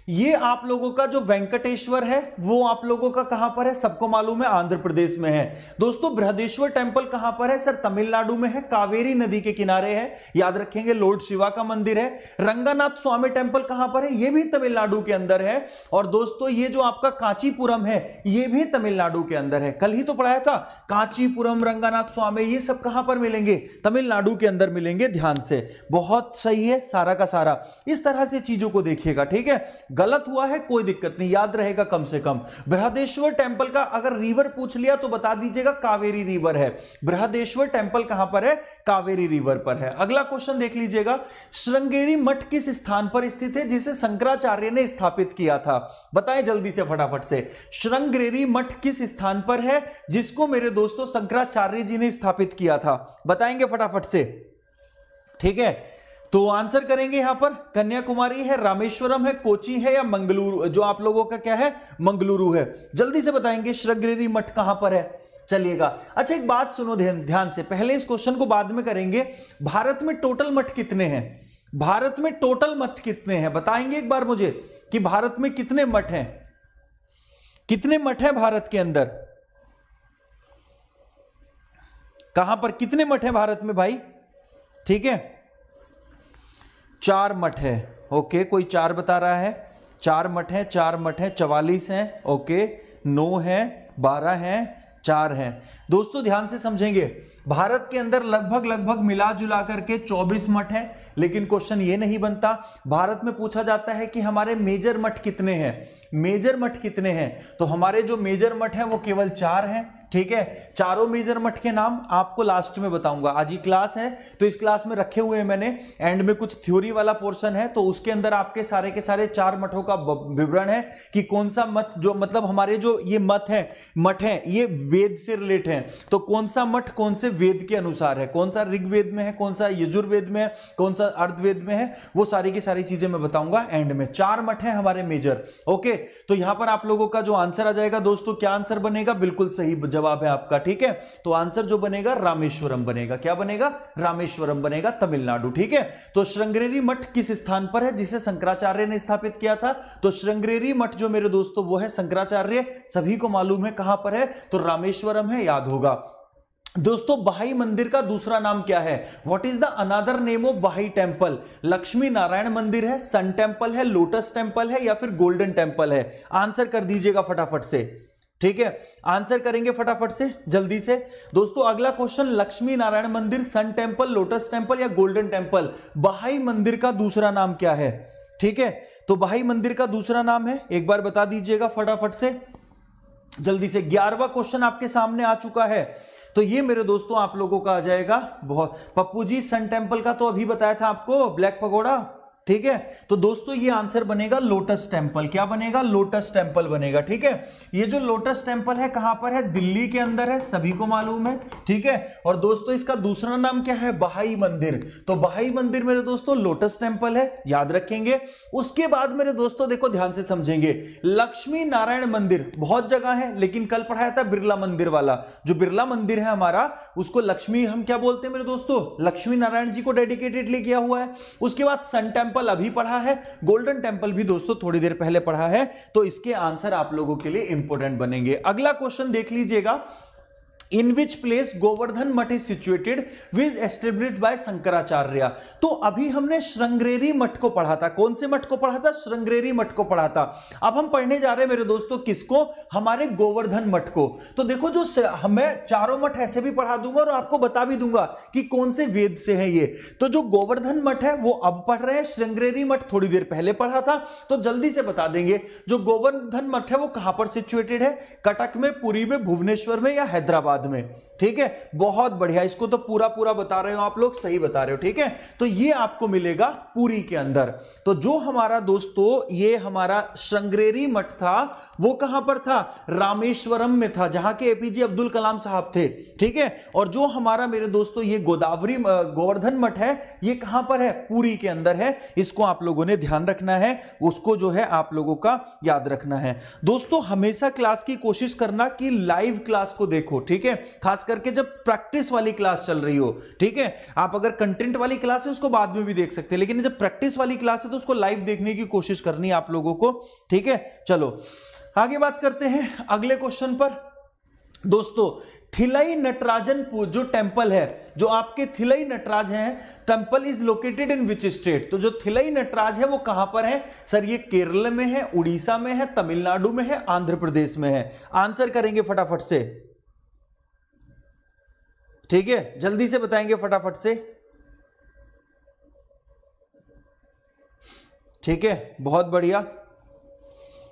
[SPEAKER 1] ये आप लोगों का जो वेंकटेश्वर है वो आप लोगों का कहां पर है सबको मालूम है आंध्र प्रदेश में है दोस्तों बृहदेश्वर टेम्पल कहां पर है सर तमिलनाडु में है कावेरी नदी के किनारे है याद रखेंगे लोड शिवा का मंदिर है रंगानाथ स्वामी टेम्पल कहां पर है यह भी तमिलनाडु के अंदर है और दोस्तों ये जो आपका कांचीपुरम है ये भी तमिलनाडु के अंदर है कल ही तो पढ़ाया था कांचीपुरम रंगानाथ स्वामी ये सब कहां पर मिलेंगे तमिलनाडु के अंदर मिलेंगे ध्यान से बहुत सही है सारा का सारा इस तरह से चीजों को देखिएगा ठीक है गलत हुआ है कोई दिक्कत नहीं याद रहेगा कम से कम बृहदेश्वर टेम्पल का अगर रिवर पूछ लिया तो बता दीजिएगा कावेरी रिवर है बृहदेश्वर टेम्पल कहां पर है कावेरी रिवर पर है अगला क्वेश्चन देख लीजिएगा श्रृंगेरी मठ किस स्थान पर स्थित है जिसे शंकराचार्य ने स्थापित किया था बताए जल्दी से फटाफट से श्रृंगेरी मठ किस स्थान पर है जिसको मेरे दोस्तों शंकराचार्य जी ने स्थापित किया था बताएंगे फटाफट से ठीक है तो आंसर करेंगे यहां पर कन्याकुमारी है रामेश्वरम है कोची है या मंगलुरु जो आप लोगों का क्या है मंगलुरु है जल्दी से बताएंगे श्रगिरी मठ कहां पर है चलिएगा अच्छा एक बात सुनो ध्यान से पहले इस क्वेश्चन को बाद में करेंगे भारत में टोटल मठ कितने हैं भारत में टोटल मठ कितने हैं बताएंगे एक बार मुझे कि भारत में कितने मठ हैं कितने मठ हैं भारत के अंदर कहां पर कितने मठ हैं भारत में भाई ठीक है चार मठ है ओके कोई चार बता रहा है चार मठ है चार मठ है चवालीस हैं ओके नौ है बारह हैं चार हैं दोस्तों ध्यान से समझेंगे भारत के अंदर लगभग लगभग मिला जुला करके 24 मठ हैं लेकिन क्वेश्चन ये नहीं बनता भारत में पूछा जाता है कि हमारे मेजर मठ कितने हैं मेजर मठ कितने हैं तो हमारे जो मेजर मठ हैं वो केवल चार हैं ठीक है चारों मेजर मठ के नाम आपको लास्ट में बताऊंगा आज ही क्लास है तो इस क्लास में रखे हुए हैं मैंने एंड में कुछ थ्योरी वाला पोर्शन है तो उसके अंदर आपके सारे के सारे चार मठों का विवरण है कि कौन सा मत जो मतलब हमारे जो ये मत है मठ है ये वेद से रिलेट है तो कौन सा मठ कौन से वेद के अनुसार है कौन सा ऋग्वेद में है कौन सा यजुर्वेद में है कौन सा अर्धवेद में है वो सारी की सारी चीजें मैं बताऊंगा एंड में चार मठ है हमारे मेजर ओके तो यहां पर आप लोगों का जो आंसर आ जाएगा दोस्तों क्या आंसर बनेगा बिल्कुल सही जवाब है आपका ठीक है तो आंसर जो बनेगा रामेश्वरम बनेगा क्या बनेगा रामेश्वरम बनेगा तमिलनाडु ठीक है तो श्रृंगेरी मठ किस स्थान पर है जिसे शंकराचार्य ने स्थापित किया था तो श्रृंगेरी मठ जो मेरे दोस्तों वो है शंकराचार्य सभी को मालूम है कहां पर है तो रामेश्वरम है याद होगा दोस्तों बहाई मंदिर का दूसरा नाम क्या है what is the another name of Bahai temple Lakshmi Narayan मंदिर है सन टेम्पल है लोटस टेम्पल है या फिर गोल्डन टेम्पल है आंसर कर दीजिएगा फटाफट से ठीक है आंसर करेंगे फटाफट से जल्दी से दोस्तों अगला क्वेश्चन लक्ष्मी नारायण मंदिर सन टेम्पल लोटस टेम्पल या गोल्डन टेम्पल बहाई मंदिर का दूसरा नाम क्या है ठीक है तो बहाई मंदिर का दूसरा नाम है एक बार बता दीजिएगा फटाफट से जल्दी से ग्यारहवा क्वेश्चन आपके सामने आ चुका है तो ये मेरे दोस्तों आप लोगों का आ जाएगा बहुत पप्पू जी सन टेम्पल का तो अभी बताया था आपको ब्लैक पकौड़ा ठीक है तो दोस्तों ये आंसर बनेगा लोटस टेम्पल क्या बनेगा लोटस टेम्पल बनेगा ठीक है ये जो लोटस टेम्पल है कहां पर है दिल्ली के अंदर है सभी को मालूम है ठीक है और दोस्तों इसका दूसरा नाम क्या है बहाई मंदिर तो बहाई मंदिर मेरे दोस्तों लोटस टेम्पल है याद रखेंगे उसके बाद मेरे दोस्तों देखो ध्यान से समझेंगे लक्ष्मी नारायण मंदिर बहुत जगह है लेकिन कल पढ़ाया था बिरला मंदिर वाला जो बिरला मंदिर है हमारा उसको लक्ष्मी हम क्या बोलते हैं मेरे दोस्तों लक्ष्मी नारायण जी को डेडिकेटेडली किया हुआ है उसके बाद सन टेम्पल टेम्पल अभी पढ़ा है गोल्डन टेम्पल भी दोस्तों थोड़ी देर पहले पढ़ा है तो इसके आंसर आप लोगों के लिए इंपोर्टेंट बनेंगे अगला क्वेश्चन देख लीजिएगा इन विच place Govardhan Math is situated with establish by Shankaracharya तो अभी हमने श्रृंगेरी मठ को पढ़ा था कौन से मठ को पढ़ा था श्रृंगेरी मठ को पढ़ा था अब हम पढ़ने जा रहे हैं मेरे दोस्तों किसको हमारे गोवर्धन मठ को तो देखो जो मैं चारों मठ ऐसे भी पढ़ा दूंगा और आपको बता भी दूंगा कि कौन से वेद से है ये तो जो गोवर्धन मठ है वो अब पढ़ रहे हैं श्रृंगेरी मठ थोड़ी देर पहले पढ़ा था तो जल्दी से बता देंगे जो गोवर्धन मठ है वो कहां पर सिचुएटेड है कटक में पुरी में भुवनेश्वर में या हैदराबाद बाद में ठीक है बहुत बढ़िया इसको तो पूरा पूरा बता रहे हो आप लोग सही बता रहे हो ठीक है तो ये आपको मिलेगा पूरी के अंदर तो जो हमारा दोस्तों ये हमारा श्रृंगेरी मठ था वो कहां पर था रामेश्वरम में था जहां के एपीजे अब्दुल कलाम साहब थे ठीक है और जो हमारा मेरे दोस्तों ये गोदावरी गोवर्धन मठ है ये कहां पर है पूरी के अंदर है इसको आप लोगों ने ध्यान रखना है उसको जो है आप लोगों का याद रखना है दोस्तों हमेशा क्लास की कोशिश करना कि लाइव क्लास को देखो ठीक है खास करके जब प्रैक्टिस वाली क्लास चल रही हो ठीक है आप अगर कंटेंट वाली क्लास है उसको बाद में भी देख सकते हैं लेकिन जब प्रैक्टिस वाली क्लास है तो उसको लाइव देखने की कोशिश करनी है आप लोगों को ठीक है चलो आगे बात करते हैं अगले क्वेश्चन पर दोस्तों थिलई नटराजन जो टेम्पल है जो आपके थिलई नटराज हैं temple is located in which state तो जो थिलई नटराज है वो कहां पर है सर ये केरल में है उड़ीसा में है तमिलनाडु में है आंध्र प्रदेश में है आंसर करेंगे फटाफट से ठीक है जल्दी से बताएंगे फटाफट से ठीक है बहुत बढ़िया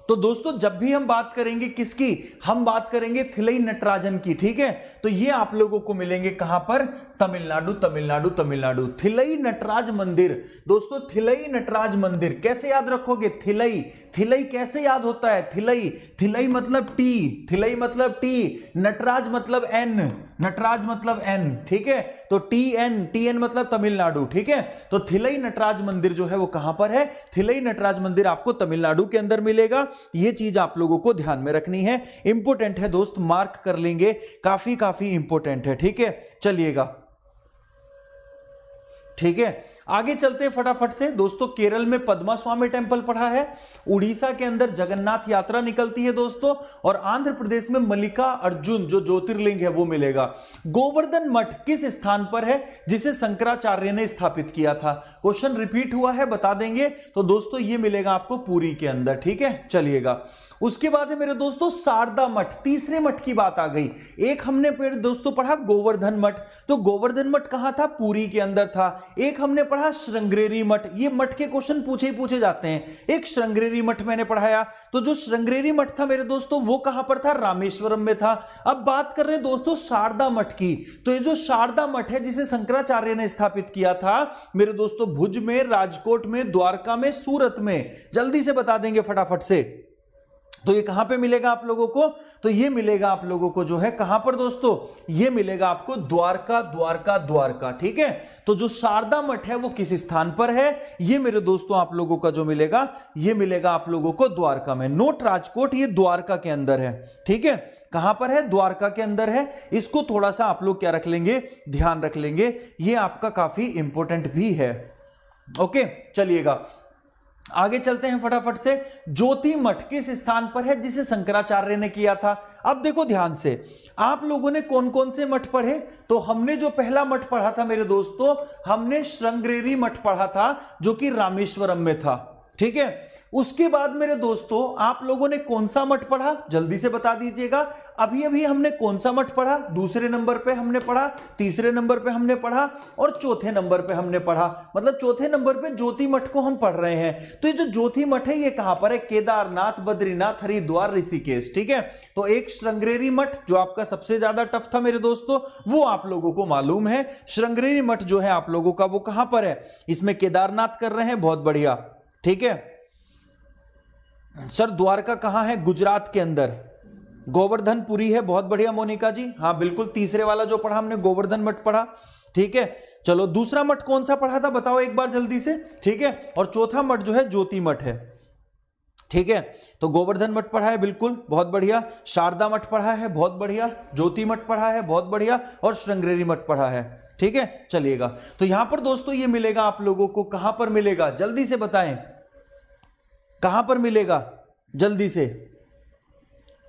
[SPEAKER 1] तो दोस्तों जब भी हम बात करेंगे किसकी हम बात करेंगे थिलई नटराजन की ठीक है तो ये आप लोगों को मिलेंगे कहां पर तमिलनाडु तमिलनाडु तमिलनाडु थिलई नटराज मंदिर दोस्तों थिलई नटराज मंदिर कैसे याद रखोगे थिलई थिलई कैसे याद होता है थिलई थिलई मतलब टी थिलई मतलब टी नटराज मतलब एन नटराज मतलब एन ठीक है तो टी एन टी एन मतलब तमिलनाडु ठीक है तो थिलई नटराज मंदिर जो है वो कहां पर है थिलई नटराज मंदिर आपको तमिलनाडु के अंदर मिलेगा ये चीज आप लोगों को ध्यान में रखनी है इंपोर्टेंट है दोस्त मार्क कर लेंगे काफी काफी इंपोर्टेंट है ठीक है चलिएगा ठीक है आगे चलते फटाफट से दोस्तों केरल में पदमा स्वामी टेम्पल पढ़ा है उड़ीसा के अंदर जगन्नाथ यात्रा निकलती है दोस्तों और आंध्र प्रदेश में मल्लिका अर्जुन जो ज्योतिर्लिंग है वो मिलेगा गोवर्धन मठ किस स्थान पर है जिसे शंकराचार्य ने स्थापित किया था क्वेश्चन रिपीट हुआ है बता देंगे तो दोस्तों ये मिलेगा आपको पूरी के अंदर ठीक है चलिएगा उसके बाद है मेरे दोस्तों शारदा मठ तीसरे मठ की बात आ गई एक हमने दोस्तों पढ़ा गोवर्धन मठ तो गोवर्धन मठ कहां था पूरी के अंदर था एक हमने पढ़ा श्रृंगेरी मठ ये मठ के क्वेश्चन पूछे ही पूछे जाते हैं एक श्रृंगेरी मठ मैंने पढ़ाया तो जो श्रृंगेरी मठ था मेरे दोस्तों वो कहां पर था रामेश्वरम में था अब बात कर रहे हैं दोस्तों शारदा मठ की तो ये जो शारदा मठ है जिसे शंकराचार्य ने स्थापित किया था मेरे दोस्तों भुज में राजकोट में द्वारका में सूरत में जल्दी से बता देंगे फटाफट से तो ये कहां पे मिलेगा आप लोगों को तो ये मिलेगा आप लोगों को जो है कहां पर दोस्तों ये मिलेगा आपको द्वारका द्वारका द्वारका ठीक है तो जो शारदा मठ है वो किस स्थान पर है ये मेरे दोस्तों आप लोगों का जो मिलेगा ये मिलेगा आप लोगों को द्वारका में नोट राजकोट ये द्वारका के अंदर है ठीक है कहां पर है द्वारका के अंदर है इसको थोड़ा सा आप लोग क्या रख लेंगे ध्यान रख लेंगे ये आपका काफी इंपोर्टेंट भी है ओके चलिएगा आगे चलते हैं फटाफट से ज्योति मठ किस स्थान पर है जिसे शंकराचार्य ने किया था अब देखो ध्यान से आप लोगों ने कौन कौन से मठ पढ़े तो हमने जो पहला मठ पढ़ा था मेरे दोस्तों हमने श्रृंगेरी मठ पढ़ा था जो कि रामेश्वरम में था ठीक है उसके बाद मेरे दोस्तों आप लोगों ने कौन सा मठ पढ़ा जल्दी से बता दीजिएगा अभी अभी हमने कौन सा मठ पढ़ा दूसरे नंबर पे हमने पढ़ा तीसरे नंबर पे हमने पढ़ा और चौथे नंबर पे हमने पढ़ा मतलब चौथे नंबर पे ज्योति मठ को हम पढ़ रहे हैं तो ये जो ज्योति मठ है ये कहां पर है केदारनाथ बद्रीनाथ हरिद्वार ऋषिकेश ठीक है तो एक श्रृंगरेरी मठ जो आपका सबसे ज्यादा टफ था मेरे दोस्तों वो आप लोगों को मालूम है श्रृंगरेरी मठ जो है आप लोगों का वो कहां पर है इसमें केदारनाथ कर रहे हैं बहुत बढ़िया ठीक है सर द्वारका कहाँ है गुजरात के अंदर गोवर्धनपुरी है बहुत बढ़िया मोनिका जी हाँ बिल्कुल तीसरे वाला जो पढ़ा हमने गोवर्धन मठ पढ़ा ठीक है चलो दूसरा मठ कौन सा पढ़ा था बताओ एक बार जल्दी से ठीक है और चौथा मठ जो है ज्योति मठ है ठीक है तो गोवर्धन मठ पढ़ा है बिल्कुल बहुत बढ़िया शारदा मठ पढ़ा है बहुत बढ़िया ज्योति मठ पढ़ा है बहुत बढ़िया और श्रृंगेरी मठ पढ़ा है ठीक है चलिएगा तो यहां पर दोस्तों ये मिलेगा आप लोगों को कहां पर मिलेगा जल्दी से बताएं कहां पर मिलेगा जल्दी से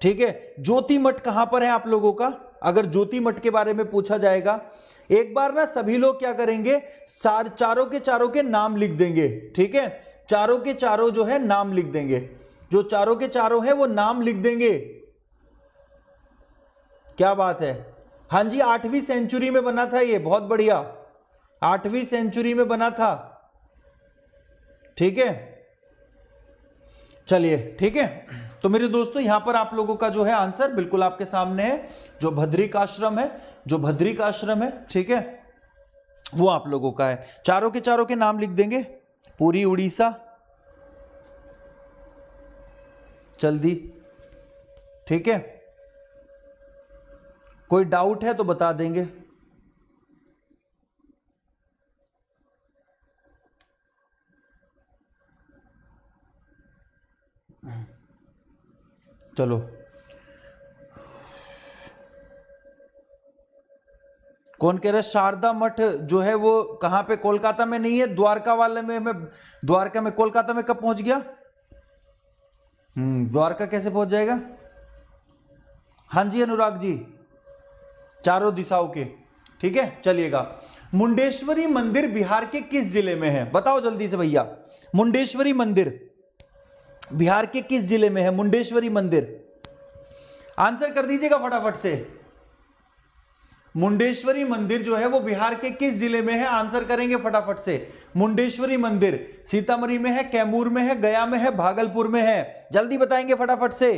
[SPEAKER 1] ठीक है ज्योति मठ कहां पर है आप लोगों का अगर ज्योति मठ के बारे में पूछा जाएगा एक बार ना सभी लोग क्या करेंगे चार चारों के चारों के नाम लिख देंगे ठीक है चारों के चारों जो है नाम लिख देंगे जो चारों के चारों है वो नाम लिख देंगे क्या बात है हां जी आठवीं सेंचुरी में बना था ये बहुत बढ़िया आठवीं सेंचुरी में बना था ठीक है चलिए ठीक है तो मेरे दोस्तों यहां पर आप लोगों का जो है आंसर बिल्कुल आपके सामने है जो भद्रिक आश्रम है जो भद्रिक आश्रम है ठीक है वो आप लोगों का है चारों के चारों के नाम लिख देंगे पूरी उड़ीसा जल्दी ठीक है कोई डाउट है तो बता देंगे चलो कौन कह रहा है शारदा मठ जो है वो कहां पे कोलकाता में नहीं है द्वारका वाले में मैं द्वारका में कोलकाता में कब पहुंच गया हम्म द्वारका कैसे पहुंच जाएगा हां जी अनुराग जी चारों दिशाओं के ठीक है चलिएगा मुंडेश्वरी मंदिर बिहार के किस जिले में है बताओ जल्दी से भैया मुंडेश्वरी मंदिर बिहार के किस जिले में है मुंडेश्वरी मंदिर आंसर कर दीजिएगा फटाफट से मुंडेश्वरी मंदिर जो है वो बिहार के किस जिले में है आंसर करेंगे फटाफट से मुंडेश्वरी मंदिर सीतामढ़ी में है कैमूर में है गया में है भागलपुर में है जल्दी बताएंगे फटाफट से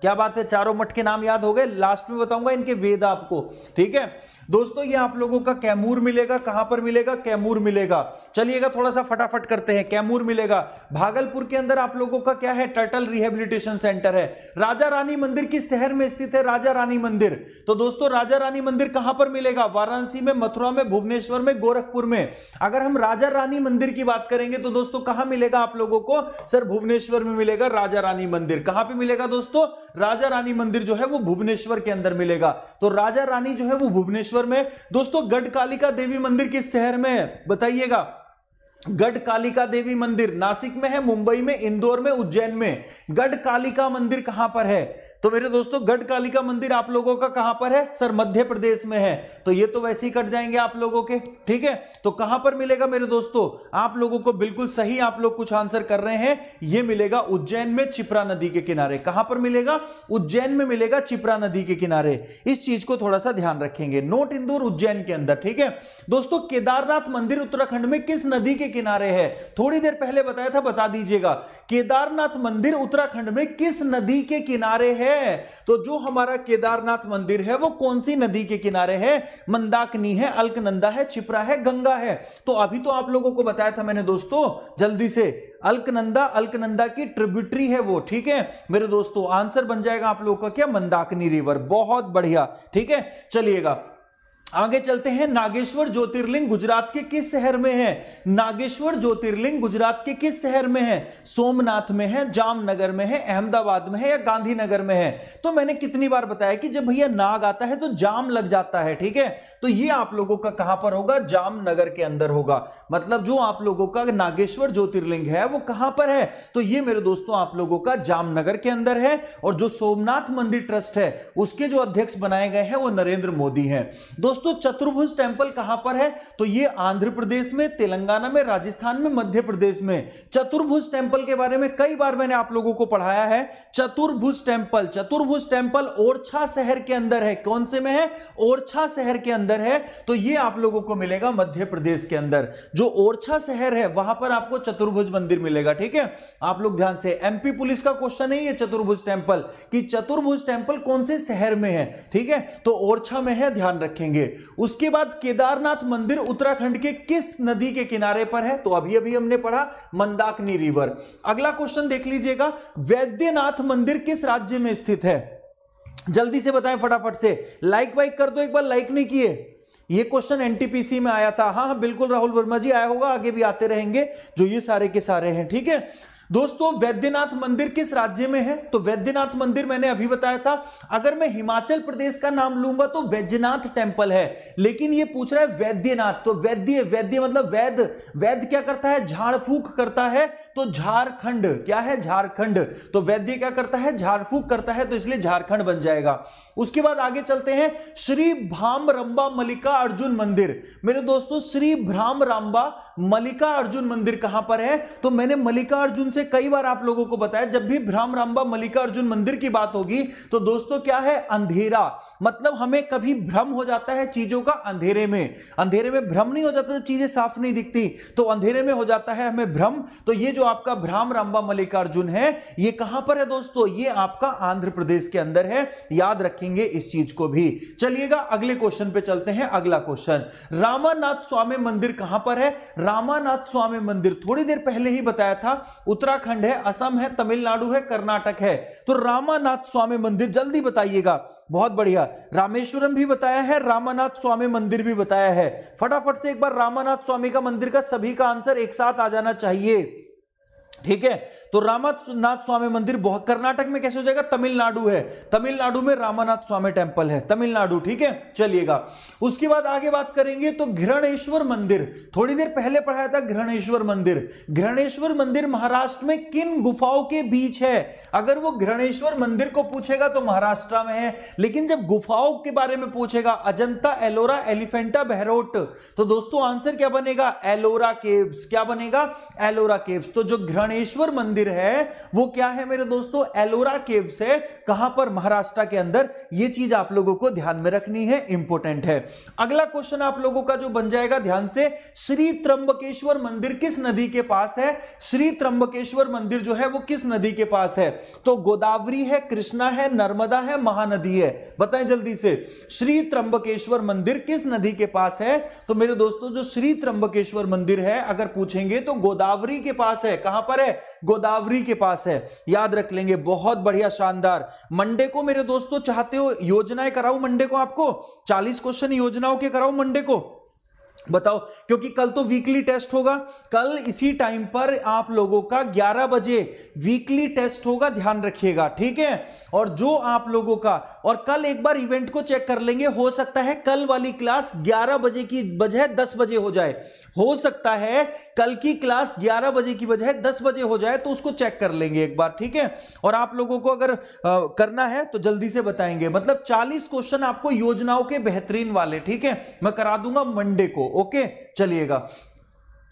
[SPEAKER 1] क्या बात है चारों मठ के नाम याद हो गए लास्ट में बताऊंगा इनके वेद आपको ठीक है दोस्तों ये आप लोगों का कैमूर मिलेगा कहां पर मिलेगा कैमूर मिलेगा चलिएगा थोड़ा सा फटाफट करते हैं कैमूर मिलेगा भागलपुर के अंदर आप लोगों का क्या है टर्टल रिहेबिलिटेशन सेंटर है राजा रानी मंदिर किस शहर में स्थित है राजा रानी मंदिर तो दोस्तों राजा रानी मंदिर कहां पर मिलेगा वाराणसी में मथुरा में भुवनेश्वर में गोरखपुर में अगर हम राजा रानी मंदिर की बात करेंगे तो दोस्तों कहां मिलेगा आप लोगों को सर भुवनेश्वर में मिलेगा राजा रानी मंदिर कहां पर मिलेगा दोस्तों राजा रानी मंदिर जो है वो भुवनेश्वर के अंदर मिलेगा तो राजा रानी जो है वो भुवनेश्वर बागेश्वर में दोस्तों गढ़ कालिका देवी मंदिर किस शहर में है बताइएगा गढ़ कालिका देवी मंदिर नासिक में है मुंबई में इंदौर में उज्जैन में गढ़ कालिका मंदिर कहां पर है तो मेरे दोस्तों गढ़ का मंदिर आप लोगों का कहां पर है सर मध्य प्रदेश में है तो ये तो वैसे ही कट जाएंगे आप लोगों के ठीक है तो कहां पर मिलेगा मेरे दोस्तों आप लोगों को बिल्कुल सही आप लोग कुछ आंसर कर रहे हैं ये मिलेगा उज्जैन में चिपरा नदी के किनारे कहां पर मिलेगा उज्जैन में मिलेगा चिपरा नदी के किनारे इस चीज को थोड़ा सा ध्यान रखेंगे नोट इंदौर उज्जैन के अंदर ठीक है दोस्तों केदारनाथ मंदिर उत्तराखंड में किस नदी के किनारे है थोड़ी देर पहले बताया था बता दीजिएगा केदारनाथ मंदिर उत्तराखंड में किस नदी के किनारे है है तो जो हमारा केदारनाथ मंदिर है वो कौन सी नदी के किनारे है मंदाकनी है अलकनंदा है छिपरा है गंगा है तो अभी तो आप लोगों को बताया था मैंने दोस्तों जल्दी से अल्कनंदा अल्कनंदा की ट्रिब्यूटरी है वो ठीक है मेरे दोस्तों आंसर बन जाएगा आप लोगों का क्या मंदाकनी रिवर बहुत बढ़िया ठीक है चलिएगा आगे चलते हैं नागेश्वर ज्योतिर्लिंग गुजरात के किस शहर में है नागेश्वर ज्योतिर्लिंग गुजरात के किस शहर में है सोमनाथ में है जामनगर में है अहमदाबाद में है या गांधीनगर में है तो मैंने कितनी बार बताया कि जब भैया नाग आता है तो जाम लग जाता है ठीक है तो ये आप लोगों का कहां पर होगा जामनगर के अंदर होगा मतलब जो आप लोगों का नागेश्वर ज्योतिर्लिंग है वो कहां पर है तो ये मेरे दोस्तों आप लोगों का जामनगर के अंदर है और जो सोमनाथ मंदिर ट्रस्ट है उसके जो अध्यक्ष बनाए गए हैं वो नरेंद्र मोदी है दोस्तों दोस्तों चतुर्भुज टेम्पल कहां पर है तो ये आंध्र प्रदेश में तेलंगाना में राजस्थान में मध्य प्रदेश में चतुर्भुज टेम्पल के बारे में कई बार मैंने आप लोगों को पढ़ाया है चतुर्भुज टेम्पल चतुर्भुज टेम्पल ओरछा शहर के अंदर है कौन से में है ओरछा शहर के अंदर है तो ये आप लोगों को मिलेगा मध्य प्रदेश के अंदर जो ओरछा शहर है वहां पर आपको चतुर्भुज मंदिर मिलेगा ठीक है आप लोग ध्यान से एमपी पुलिस का क्वेश्चन है ये चतुर्भुज टेम्पल कि चतुर्भुज टेम्पल कौन से शहर में है ठीक है तो ओरछा में है ध्यान रखेंगे उसके बाद केदारनाथ मंदिर उत्तराखंड के किस नदी के किनारे पर है तो अभी अभी हमने पढ़ा मंदाकिनी रिवर अगला क्वेश्चन देख लीजिएगा वैद्यनाथ मंदिर किस राज्य में स्थित है जल्दी से बताएं फटाफट से लाइक वाइक कर दो एक बार लाइक नहीं किए ये क्वेश्चन एनटीपीसी में आया था हाँ हाँ बिल्कुल राहुल वर्मा जी आया होगा आगे भी आते रहेंगे जो ये सारे के सारे हैं ठीक है दोस्तों वैद्यनाथ मंदिर किस राज्य में है तो वैद्यनाथ मंदिर मैंने अभी बताया था अगर मैं हिमाचल प्रदेश का नाम लूंगा तो वैद्यनाथ टेम्पल है लेकिन ये पूछ रहा है वैद्यनाथ तो वैद्य वैद्य मतलब वैद्य वैद्य क्या करता है झाड़ फूक करता है तो झारखंड क्या है झारखंड तो वैद्य क्या करता है झाड़ फूक करता है तो इसलिए झारखंड बन जाएगा उसके बाद आगे चलते हैं श्री भाम रंबा मलिका अर्जुन मंदिर मेरे दोस्तों श्री भ्राम रामबा मलिका अर्जुन मंदिर कहां पर है तो मैंने मलिका अर्जुन से कई बार आप लोगों को बताया जब भी भ्राम रामबा मल्लिकार्जुन मंदिर की बात होगी तो दोस्तों क्या है अंधेरा मतलब हमें कभी भ्रम हो जाता है चीजों का अंधेरे में अंधेरे में भ्रम नहीं हो जाता जब चीजें साफ नहीं दिखती तो अंधेरे में हो जाता है हमें भ्रम तो ये जो आपका भ्राम रामबा मल्लिकार्जुन है ये कहां पर है दोस्तों ये आपका आंध्र प्रदेश के अंदर है याद रखेंगे इस चीज को भी चलिएगा अगले क्वेश्चन पे चलते हैं अगला क्वेश्चन रामानाथ स्वामी मंदिर कहां पर है रामानाथ स्वामी मंदिर थोड़ी देर पहले ही बताया था उत्तर उत्तराखंड है असम है तमिलनाडु है कर्नाटक है तो रामानाथ स्वामी मंदिर जल्दी बताइएगा बहुत बढ़िया रामेश्वरम भी बताया है रामानाथ स्वामी मंदिर भी बताया है फटाफट से एक बार रामानाथ स्वामी का मंदिर का सभी का आंसर एक साथ आ जाना चाहिए ठीक है तो रामानाथ स्वामी मंदिर बहुत कर्नाटक में कैसे हो जाएगा तमिलनाडु है तमिलनाडु में रामानाथ स्वामी टेम्पल है तमिलनाडु ठीक है चलिएगा उसके बाद आगे बात करेंगे तो घृणेश्वर मंदिर थोड़ी देर पहले पढ़ाया था घृणेश्वर मंदिर घृणेश्वर मंदिर महाराष्ट्र में किन गुफाओं के बीच है अगर वो घृणेश्वर मंदिर को पूछेगा तो महाराष्ट्र में है लेकिन जब गुफाओं के बारे में पूछेगा अजंता एलोरा एलिफेंटा बहरोट तो दोस्तों आंसर क्या बनेगा एलोरा केव्स क्या बनेगा एलोरा केव्स तो जो घृण रणेश्वर मंदिर है वो क्या है मेरे दोस्तों एलोरा केव से कहां पर महाराष्ट्र के अंदर ये चीज आप लोगों को ध्यान में रखनी है इंपोर्टेंट है अगला क्वेश्चन आप लोगों का जो बन जाएगा ध्यान से श्री त्रंबकेश्वर मंदिर किस नदी के पास है श्री त्रंबकेश्वर मंदिर जो है वो किस नदी के पास है तो गोदावरी है कृष्णा है नर्मदा है महानदी है बताएं जल्दी से श्री त्रंबकेश्वर मंदिर किस नदी के पास है तो मेरे दोस्तों जो श्री त्रंबकेश्वर मंदिर है अगर पूछेंगे तो गोदावरी के पास है कहां पर पर है गोदावरी के पास है याद रख लेंगे बहुत बढ़िया शानदार मंडे को मेरे दोस्तों चाहते हो योजनाएं कराऊ मंडे को आपको चालीस क्वेश्चन योजनाओं के कराओ मंडे को बताओ क्योंकि कल तो वीकली टेस्ट होगा कल इसी टाइम पर आप लोगों का 11 बजे वीकली टेस्ट होगा ध्यान रखिएगा ठीक है और जो आप लोगों का और कल एक बार इवेंट को चेक कर लेंगे हो सकता है कल वाली क्लास 11 बजे की बजाय 10 बजे हो जाए हो सकता है कल की क्लास 11 बजे की बजाय 10 बजे हो जाए तो उसको चेक कर लेंगे एक बार ठीक है और आप लोगों को अगर आ, करना है तो जल्दी से बताएंगे मतलब चालीस क्वेश्चन आपको योजनाओं के बेहतरीन वाले ठीक है मैं करा दूंगा मंडे को ओके चलिएगा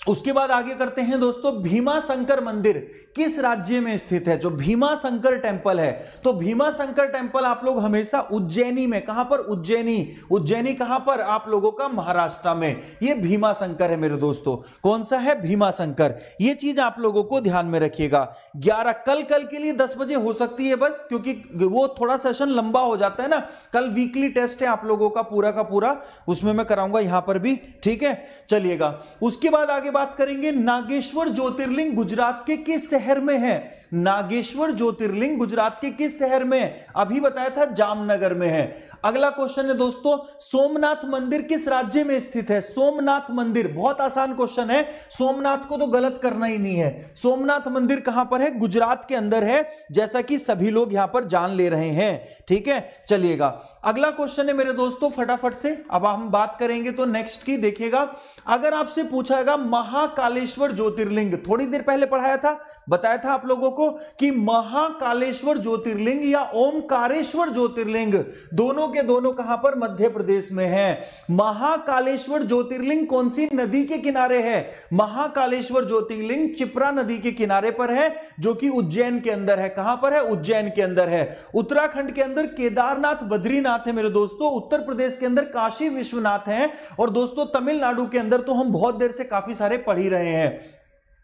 [SPEAKER 1] उसके बाद आगे करते हैं दोस्तों भीमा शंकर मंदिर किस राज्य में स्थित है जो भीमा शंकर टेम्पल है तो भीमा शंकर टेम्पल आप लोग हमेशा उज्जैनी में कहां पर उज्जैनी उज्जैनी कहां पर आप लोगों का महाराष्ट्र में ये भीमा शंकर है मेरे दोस्तों कौन सा है भीमा शंकर ये चीज आप लोगों को ध्यान में रखिएगा ग्यारह कल कल के लिए दस बजे हो सकती है बस क्योंकि वो थोड़ा सेशन लंबा हो जाता है ना कल वीकली टेस्ट है आप लोगों का पूरा का पूरा उसमें मैं कराऊंगा यहां पर भी ठीक है चलिएगा उसके बाद आगे बात करेंगे नागेश्वर ज्योतिर्लिंग गुजरात के किस शहर में है नागेश्वर ज्योतिर्लिंग गुजरात के किस शहर में अभी बताया था जामनगर में है अगला क्वेश्चन है दोस्तों सोमनाथ मंदिर किस राज्य में स्थित है सोमनाथ मंदिर बहुत आसान क्वेश्चन है सोमनाथ को तो गलत करना ही नहीं है सोमनाथ मंदिर कहां पर है गुजरात के अंदर है जैसा कि सभी लोग यहां पर जान ले रहे हैं ठीक है चलिएगा अगला क्वेश्चन है मेरे दोस्तों फटाफट से अब हम बात करेंगे तो नेक्स्ट की देखिएगा अगर आपसे पूछा महाकालेश्वर ज्योतिर्लिंग थोड़ी देर पहले पढ़ाया था बताया था आप लोगों को को कि महाकालेश्वर ज्योतिर्लिंग या ओमकारेश्वर ज्योतिर्लिंग दोनों के दोनों कहां पर मध्य प्रदेश में है महाकालेश्वर ज्योतिर्लिंग कौन सी नदी के किनारे है महाकालेश्वर ज्योतिर्लिंग चिपरा नदी के किनारे पर है जो कि उज्जैन के अंदर है कहां पर है उज्जैन के अंदर है उत्तराखंड के अंदर केदारनाथ बद्रीनाथ है मेरे दोस्तों उत्तर प्रदेश के अंदर काशी विश्वनाथ है और दोस्तों तमिलनाडु के अंदर तो हम बहुत देर से काफी सारे पढ़ ही रहे हैं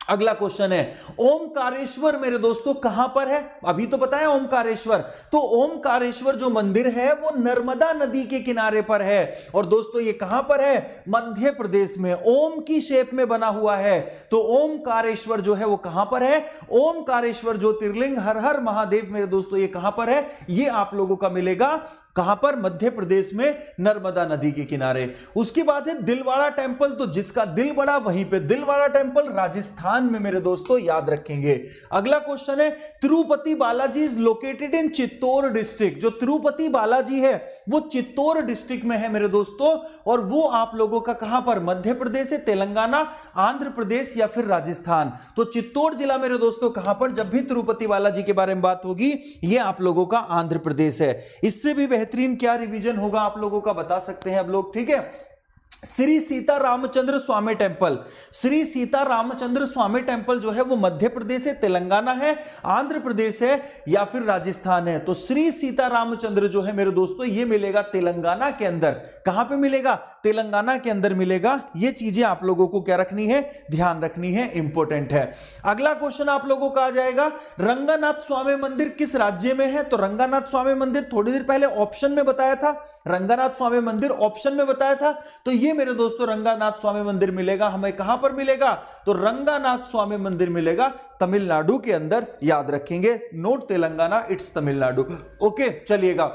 [SPEAKER 1] अगला क्वेश्चन है ओमकारेश्वर मेरे दोस्तों कहां पर है अभी तो बताया ओमकारेश्वर तो ओमकारेश्वर जो मंदिर है वो नर्मदा नदी के किनारे पर है और दोस्तों ये कहां पर है मध्य प्रदेश में ओम की शेप में बना हुआ है तो ओमकारेश्वर जो है वो कहां पर है ओमकारेश्वर ज्योतिर्लिंग हर हर महादेव मेरे दोस्तों ये कहां पर है ये आप लोगों का मिलेगा कहां पर मध्य प्रदेश में नर्मदा नदी के किनारे उसके बाद है दिलवाड़ा टेंपल तो जिसका दिल बड़ा वहीं पे दिलवाड़ा टेम्पल राजस्थान में मेरे दोस्तों याद रखेंगे अगला क्वेश्चन है Tirupati Balaji is located in Chittoor district जो तिरुपति बालाजी है वो चित्तौर डिस्ट्रिक्ट में है मेरे दोस्तों और वो आप लोगों का कहां पर मध्य प्रदेश है तेलंगाना आंध्र प्रदेश या फिर राजस्थान तो चित्तौड़ जिला मेरे दोस्तों कहां पर जब भी तिरुपति बालाजी के बारे में बात होगी ये आप लोगों का आंध्र प्रदेश है इससे भी बेहतरीन क्या रिवीजन होगा आप लोगों का बता सकते हैं अब लोग ठीक है श्री सीता रामचंद्र स्वामी टेम्पल श्री सीता रामचंद्र स्वामी टेम्पल जो है वो मध्य प्रदेश है तेलंगाना है आंध्र प्रदेश है या फिर राजस्थान है तो श्री सीता रामचंद्र जो है मेरे दोस्तों ये मिलेगा तेलंगाना के अंदर कहां पे मिलेगा तेलंगाना के अंदर मिलेगा ये चीजें आप लोगों को क्या रखनी है ध्यान रखनी है इंपॉर्टेंट है अगला क्वेश्चन आप लोगों का आ जाएगा रंगानाथ स्वामी मंदिर किस राज्य में है तो रंगानाथ स्वामी मंदिर थोड़ी देर पहले ऑप्शन में बताया था रंगानाथ स्वामी मंदिर ऑप्शन में बताया था तो ये मेरे दोस्तों रंगानाथ स्वामी मंदिर मिलेगा हमें कहां पर मिलेगा तो रंगानाथ स्वामी मंदिर मिलेगा तमिलनाडु के अंदर याद रखेंगे note Telangana it's Tamil Nadu okay चलिएगा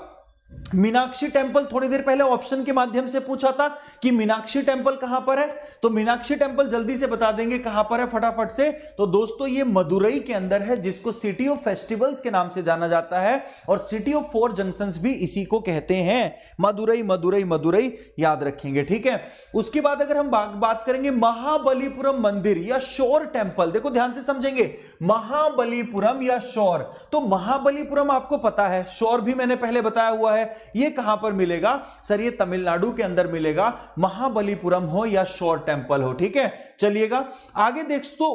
[SPEAKER 1] मीनाक्षी टेम्पल थोड़ी देर पहले ऑप्शन के माध्यम से पूछा था कि मीनाक्षी टेम्पल कहां पर है तो मीनाक्षी टेम्पल जल्दी से बता देंगे कहां पर है फटाफट से तो दोस्तों ये मदुरई के अंदर है जिसको सिटी ऑफ फेस्टिवल्स के नाम से जाना जाता है और सिटी ऑफ फोर जंक्शन भी इसी को कहते हैं मदुरई मदुरई मदुरई याद रखेंगे ठीक है उसके बाद अगर हम बात करेंगे महाबलीपुरम मंदिर या शोर टेम्पल देखो ध्यान से समझेंगे महाबलीपुरम या शोर तो महाबलीपुरम आपको पता है शोर भी मैंने पहले बताया हुआ है है ये कहां पर मिलेगा सर ये तमिलनाडु के अंदर मिलेगा महाबलीपुरम हो या शोर टेम्पल हो ठीक है चलिएगा आगे देख तो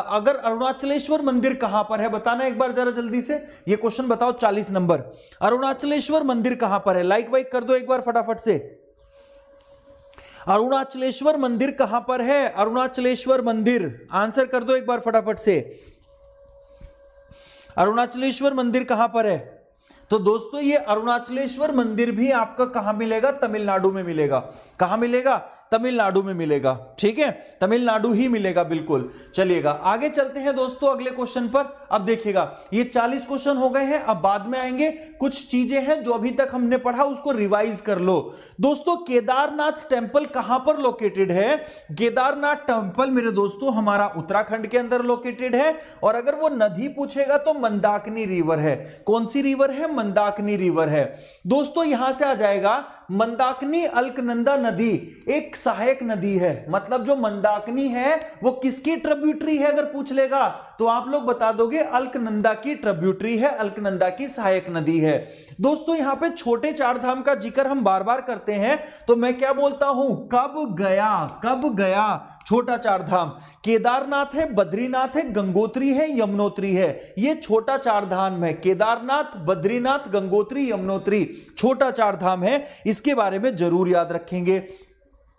[SPEAKER 1] अगर अरुणाचलेश्वर मंदिर कहां पर है बताना एक बार जरा जल्दी से ये क्वेश्चन बताओ चालीस नंबर अरुणाचलेश्वर मंदिर कहां पर है लाइक वाइक कर दो एक बार फटाफट से अरुणाचलेश्वर मंदिर कहां पर है अरुणाचलेश्वर मंदिर आंसर कर दो एक बार फटाफट से अरुणाचलेश्वर मंदिर कहां पर है तो दोस्तों ये अरुणाचलेश्वर मंदिर भी आपका कहां मिलेगा तमिलनाडु में मिलेगा कहां मिलेगा तमिलनाडु में मिलेगा ठीक है तमिलनाडु ही मिलेगा बिल्कुल चलिएगा आगे चलते हैं दोस्तों अगले क्वेश्चन पर अब देखिएगा ये 40 क्वेश्चन हो गए हैं अब बाद में आएंगे कुछ चीजें हैं जो अभी तक हमने पढ़ा उसको रिवाइज कर लो दोस्तों केदारनाथ टेम्पल कहां पर लोकेटेड है केदारनाथ टेम्पल मेरे दोस्तों हमारा उत्तराखंड के अंदर लोकेटेड है और अगर वो नदी पूछेगा तो मंदाकिनी रिवर है कौन सी रिवर है मंदाकिनी रिवर है दोस्तों यहां से आ जाएगा मंदाकिनी अलकनंदा नदी एक सहायक नदी है मतलब जो मंदाकिनी है वो किसकी ट्रिब्यूटरी है अगर पूछ लेगा तो आप लोग बता दोगे अल्कनंदा की ट्रिब्यूटरी है अल्कनंदा की सहायक नदी है दोस्तों यहां पे छोटे चार धाम का जिक्र हम बार बार करते हैं तो मैं क्या बोलता हूं कब गया कब गया छोटा चार धाम केदारनाथ है बद्रीनाथ है गंगोत्री है यमुनोत्री है ये छोटा चार धाम है केदारनाथ बद्रीनाथ गंगोत्री यमुनोत्री छोटा चार धाम है इसके बारे में जरूर याद रखेंगे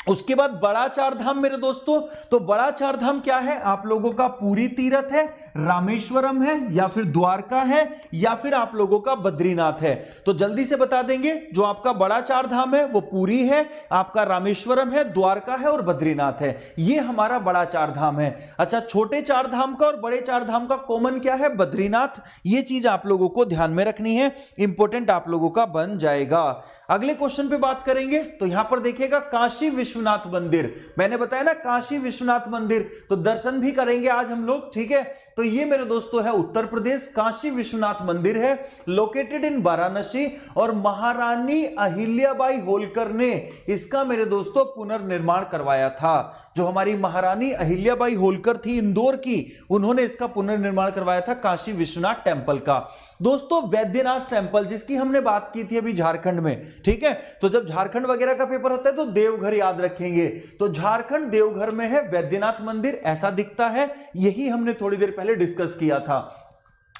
[SPEAKER 1] उसके बाद बड़ा चार धाम मेरे दोस्तों तो बड़ा चार धाम क्या है आप लोगों का पूरी तीरथ है रामेश्वरम है या फिर द्वारका है या फिर आप लोगों का बद्रीनाथ है तो जल्दी से बता देंगे जो आपका बड़ा चार धाम है वो पूरी है आपका रामेश्वरम है द्वारका है और बद्रीनाथ है ये हमारा बड़ा चार धाम है अच्छा छोटे चार धाम का और बड़े चार धाम का कॉमन क्या है बद्रीनाथ ये चीज आप लोगों को ध्यान में रखनी है इंपॉर्टेंट आप लोगों का बन जाएगा अगले क्वेश्चन पे बात करेंगे तो यहां पर देखिएगा काशी विश्व विश्वनाथ मंदिर मैंने बताया ना काशी विश्वनाथ मंदिर तो दर्शन भी करेंगे आज हम लोग ठीक है तो ये मेरे दोस्तों है उत्तर प्रदेश काशी विश्वनाथ मंदिर है लोकेटेड इन वाराणसी और महारानी अहिल्याबाई होलकर ने इसका मेरे दोस्तों पुनर्निर्माण करवाया था जो हमारी महारानी अहिल्याबाई होलकर थी इंदौर की उन्होंने इसका पुनर्निर्माण करवाया था काशी विश्वनाथ टेम्पल का दोस्तों वैद्यनाथ टेम्पल जिसकी हमने बात की थी अभी झारखंड में ठीक है तो जब झारखंड वगैरह का पेपर होता है तो देवघर याद रखेंगे तो झारखंड देवघर में है वैद्यनाथ मंदिर ऐसा दिखता है यही हमने थोड़ी देर पहले पहले डिस्कस किया था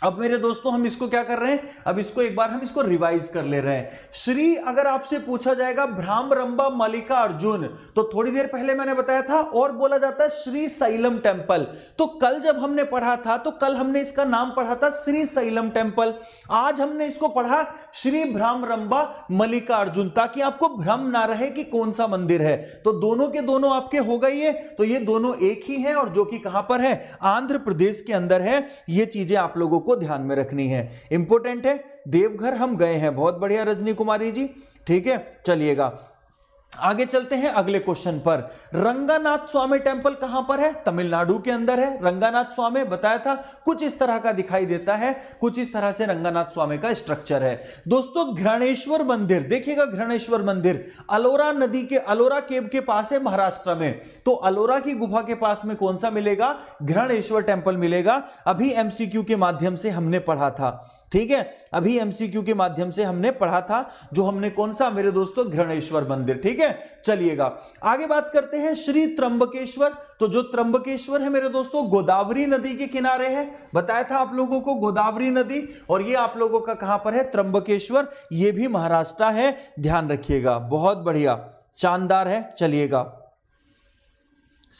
[SPEAKER 1] अब मेरे दोस्तों हम इसको क्या कर रहे हैं अब इसको एक बार हम इसको रिवाइज कर ले रहे हैं श्री अगर आपसे पूछा जाएगा भ्राम रंबा मलिका अर्जुन तो थोड़ी देर पहले मैंने बताया था और बोला जाता है श्री सैलम टेम्पल तो कल जब हमने पढ़ा था तो कल हमने इसका नाम पढ़ा था श्री सैलम टेम्पल आज हमने इसको पढ़ा श्री भ्राम रंबा मलिका अर्जुन ताकि आपको भ्रम ना रहे कि कौन सा मंदिर है तो दोनों के दोनों आपके हो गए तो ये दोनों एक ही है और जो कि कहां पर है आंध्र प्रदेश के अंदर है ये चीजें आप लोगों को को ध्यान में रखनी है इंपॉर्टेंट है देवघर हम गए हैं बहुत बढ़िया रजनी कुमारी जी ठीक है चलिएगा आगे चलते हैं अगले क्वेश्चन पर रंगानाथ स्वामी टेम्पल कहां पर है तमिलनाडु के अंदर है रंगानाथ स्वामी बताया था कुछ इस तरह का दिखाई देता है कुछ इस तरह से रंगानाथ स्वामी का स्ट्रक्चर है दोस्तों घृणेश्वर मंदिर देखिएगा घृणेश्वर मंदिर अलोरा नदी के अलोरा केव के पास है महाराष्ट्र में तो अलोरा की गुफा के पास में कौन सा मिलेगा घृणेश्वर टेम्पल मिलेगा अभी एमसीक्यू के माध्यम से हमने पढ़ा था ठीक है अभी एमसीक्यू के माध्यम से हमने पढ़ा था जो हमने कौन सा मेरे दोस्तों घृणेश्वर मंदिर ठीक है चलिएगा आगे बात करते हैं श्री त्रंबकेश्वर तो जो त्रंबकेश्वर है मेरे दोस्तों गोदावरी नदी के किनारे है बताया था आप लोगों को गोदावरी नदी और ये आप लोगों का कहां पर है त्रंबकेश्वर ये भी महाराष्ट्र है ध्यान रखिएगा बहुत बढ़िया शानदार है चलिएगा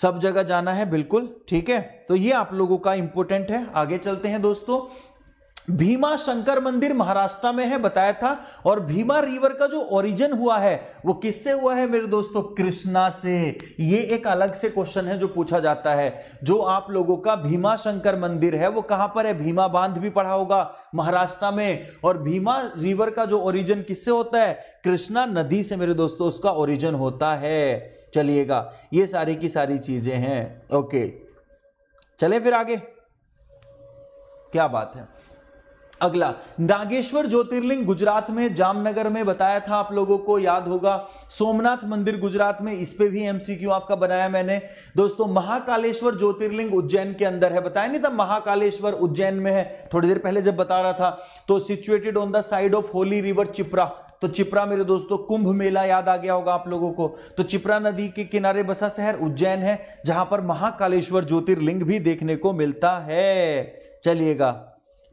[SPEAKER 1] सब जगह जाना है बिल्कुल ठीक है तो ये आप लोगों का इंपोर्टेंट है आगे चलते हैं दोस्तों भीमा शंकर मंदिर महाराष्ट्र में है बताया था और भीमा रिवर का जो ओरिजिन हुआ है वो किससे हुआ है मेरे दोस्तों कृष्णा से ये एक अलग से क्वेश्चन है जो पूछा जाता है जो आप लोगों का भीमा शंकर मंदिर है वो कहां पर है भीमा बांध भी पढ़ा होगा महाराष्ट्र में और भीमा रिवर का जो ओरिजिन किससे होता है कृष्णा नदी से मेरे दोस्तों उसका ओरिजिन होता है चलिएगा ये सारी की सारी चीजें हैं ओके चले फिर आगे क्या बात है अगला नागेश्वर ज्योतिर्लिंग गुजरात में जामनगर में बताया था आप लोगों को याद होगा सोमनाथ मंदिर गुजरात में इस पे भी एमसीक्यू आपका बनाया मैंने दोस्तों महाकालेश्वर ज्योतिर्लिंग उज्जैन के अंदर है बताया नहीं था महाकालेश्वर उज्जैन में है थोड़ी देर पहले जब बता रहा था तो situated on the side of holy river Chipra तो चिपरा मेरे दोस्तों कुंभ मेला याद आ गया होगा आप लोगों को तो चिपरा नदी के किनारे बसा शहर उज्जैन है जहां पर महाकालेश्वर ज्योतिर्लिंग भी देखने को मिलता है चलिएगा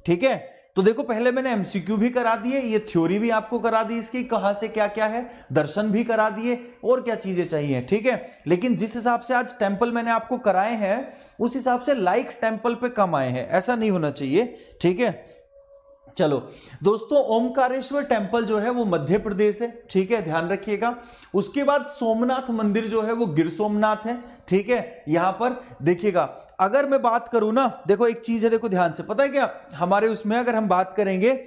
[SPEAKER 1] ठीक है तो देखो पहले मैंने एमसीक्यू भी करा दिए ये थ्योरी भी आपको करा दी इसकी कहा से क्या क्या है दर्शन भी करा दिए और क्या चीजें चाहिए ठीक है लेकिन जिस हिसाब से आज टेम्पल मैंने आपको कराए हैं उस हिसाब से लाइक टेम्पल पे कम आए हैं ऐसा नहीं होना चाहिए ठीक है चलो दोस्तों ओमकारेश्वर टेम्पल जो है वो मध्य प्रदेश है ठीक है ध्यान रखिएगा उसके बाद सोमनाथ मंदिर जो है वो गिर सोमनाथ है ठीक है यहां पर देखिएगा अगर मैं बात करूं ना देखो एक चीज है देखो ध्यान से पता है क्या हमारे उसमें अगर हम बात करेंगे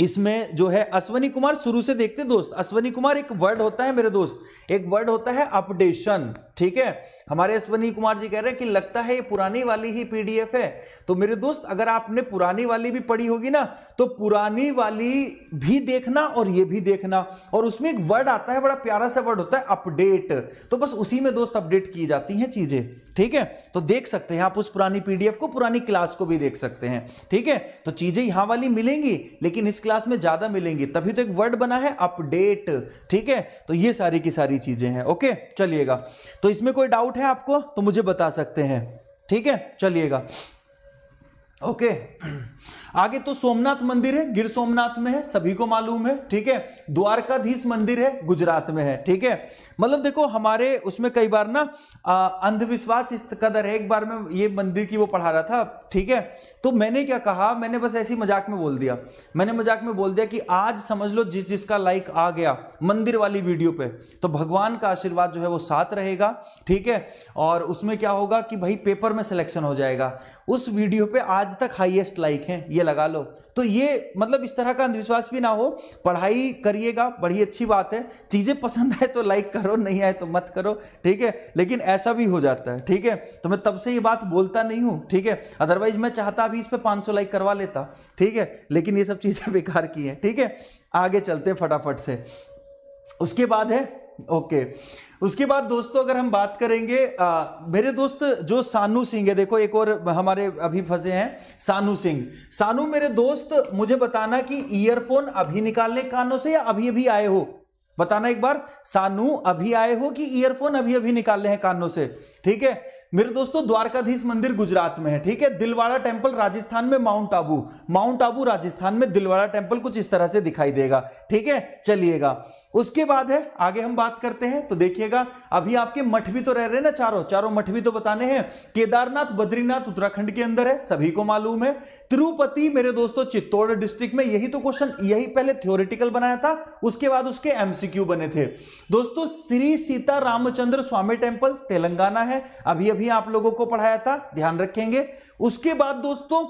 [SPEAKER 1] इसमें जो है अश्वनी कुमार शुरू से देखते दोस्त अश्वनी कुमार एक वर्ड होता है मेरे दोस्त एक वर्ड होता है अपडेशन ठीक है हमारे अश्वनी कुमार जी कह रहे हैं कि लगता है ये पुरानी वाली ही पीडीएफ है तो मेरे दोस्त अगर आपने पुरानी वाली भी पढ़ी होगी ना तो पुरानी वाली भी देखना और ये भी देखना और उसमें एक वर्ड आता है बड़ा प्यारा सा वर्ड होता है अपडेट तो बस उसी में दोस्त अपडेट की जाती हैं चीजें ठीक है तो देख सकते हैं आप उस पुरानी पीडीएफ को पुरानी क्लास को भी देख सकते हैं ठीक है तो चीजें यहां वाली मिलेंगी लेकिन इस क्लास में ज्यादा मिलेंगी तभी तो एक वर्ड बना है अपडेट ठीक है तो ये सारी की सारी चीजें हैं ओके चलिएगा तो इसमें कोई डाउट है आपको तो मुझे बता सकते हैं ठीक है चलिएगा ओके आगे तो सोमनाथ मंदिर है गिर सोमनाथ में है सभी को मालूम है ठीक है द्वारकाधीश मंदिर है गुजरात में है ठीक है मतलब देखो हमारे उसमें कई बार ना अंधविश्वास इस कदर है एक बार में ये मंदिर की वो पढ़ा रहा था ठीक है तो मैंने क्या कहा मैंने बस ऐसी मजाक में बोल दिया मैंने मजाक में बोल दिया कि आज समझ लो जिस जिसका लाइक आ गया मंदिर वाली वीडियो पे तो भगवान का आशीर्वाद जो है वो साथ रहेगा ठीक है और उसमें क्या होगा कि भाई पेपर में सिलेक्शन हो जाएगा उस वीडियो पे आज तक हाईएस्ट लाइक है ये लगा लो तो ये मतलब इस तरह का अंधविश्वास भी ना हो पढ़ाई करिएगा बड़ी अच्छी बात है चीज़ें पसंद आए तो लाइक करो नहीं आए तो मत करो ठीक है लेकिन ऐसा भी हो जाता है ठीक है तो मैं तब से ये बात बोलता नहीं हूँ ठीक है अदरवाइज मैं चाहता अभी इस पर पाँच लाइक करवा लेता ठीक है लेकिन ये सब चीज़ें [LAUGHS] बेकार की हैं ठीक है आगे चलते हैं फटाफट से उसके बाद है ओके okay. उसके बाद दोस्तों अगर हम बात करेंगे आ, मेरे दोस्त जो सानू सिंह है देखो एक और हमारे अभी फंसे हैं सानू सिंह सानू मेरे दोस्त मुझे बताना कि ईयरफोन अभी निकालने कानों से या अभी अभी आए हो बताना एक बार सानू अभी आए हो कि ईयरफोन अभी अभी निकालने हैं कानों से ठीक है मेरे दोस्तों द्वारकाधीश मंदिर गुजरात में है ठीक है दिलवाड़ा टेम्पल राजस्थान में माउंट आबू माउंट आबू राजस्थान में दिलवाड़ा टेम्पल कुछ इस तरह से दिखाई देगा ठीक है चलिएगा उसके बाद है आगे हम बात करते हैं तो देखिएगा अभी आपके मठ भी तो रह रहे हैं ना चारों चारों मठ भी तो बताने हैं केदारनाथ बद्रीनाथ उत्तराखंड के अंदर है सभी को मालूम है तिरुपति मेरे दोस्तों चित्तौड़ डिस्ट्रिक्ट में यही तो क्वेश्चन यही पहले थ्योरिटिकल बनाया था उसके बाद उसके एमसीक्यू बने थे दोस्तों श्री सीता रामचंद्र स्वामी टेम्पल तेलंगाना है अभी अभी आप लोगों को पढ़ाया था ध्यान रखेंगे उसके बाद दोस्तों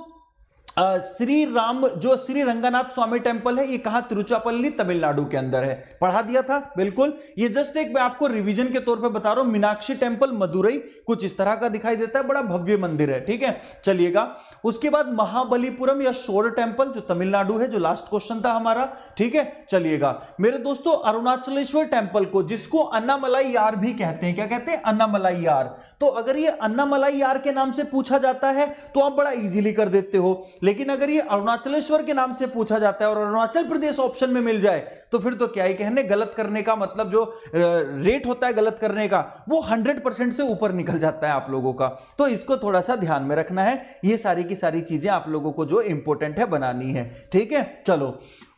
[SPEAKER 1] श्री राम जो श्री रंगानाथ स्वामी टेम्पल है ये कहा तिरुचापल्ली तमिलनाडु के अंदर है पढ़ा दिया था बिल्कुल ये जस्ट एक मैं आपको रिवीजन के तौर पे बता रहा हूं मीनाक्षी टेम्पल मदुरई कुछ इस तरह का दिखाई देता है बड़ा भव्य मंदिर है ठीक है चलिएगा उसके बाद महाबलीपुरम या शोर टेम्पल जो तमिलनाडु है जो लास्ट क्वेश्चन था हमारा ठीक है चलिएगा मेरे दोस्तों अरुणाचलेश्वर टेम्पल को जिसको अन्नामलाई यार भी कहते हैं क्या कहते हैं अन्नामलाई यार तो अगर ये अन्नामलाई यार के नाम से पूछा जाता है तो आप बड़ा इजिली कर देते हो लेकिन अगर ये अरुणाचलेश्वर के नाम से पूछा जाता है और अरुणाचल प्रदेश ऑप्शन में मिल जाए तो फिर तो क्या ही कहने गलत करने का मतलब जो रेट होता है गलत करने का वो हंड्रेड परसेंट से ऊपर निकल जाता है आप लोगों का तो इसको थोड़ा सा ध्यान में रखना है ये सारी की सारी चीजें आप लोगों को जो इंपॉर्टेंट है बनानी है ठीक है चलो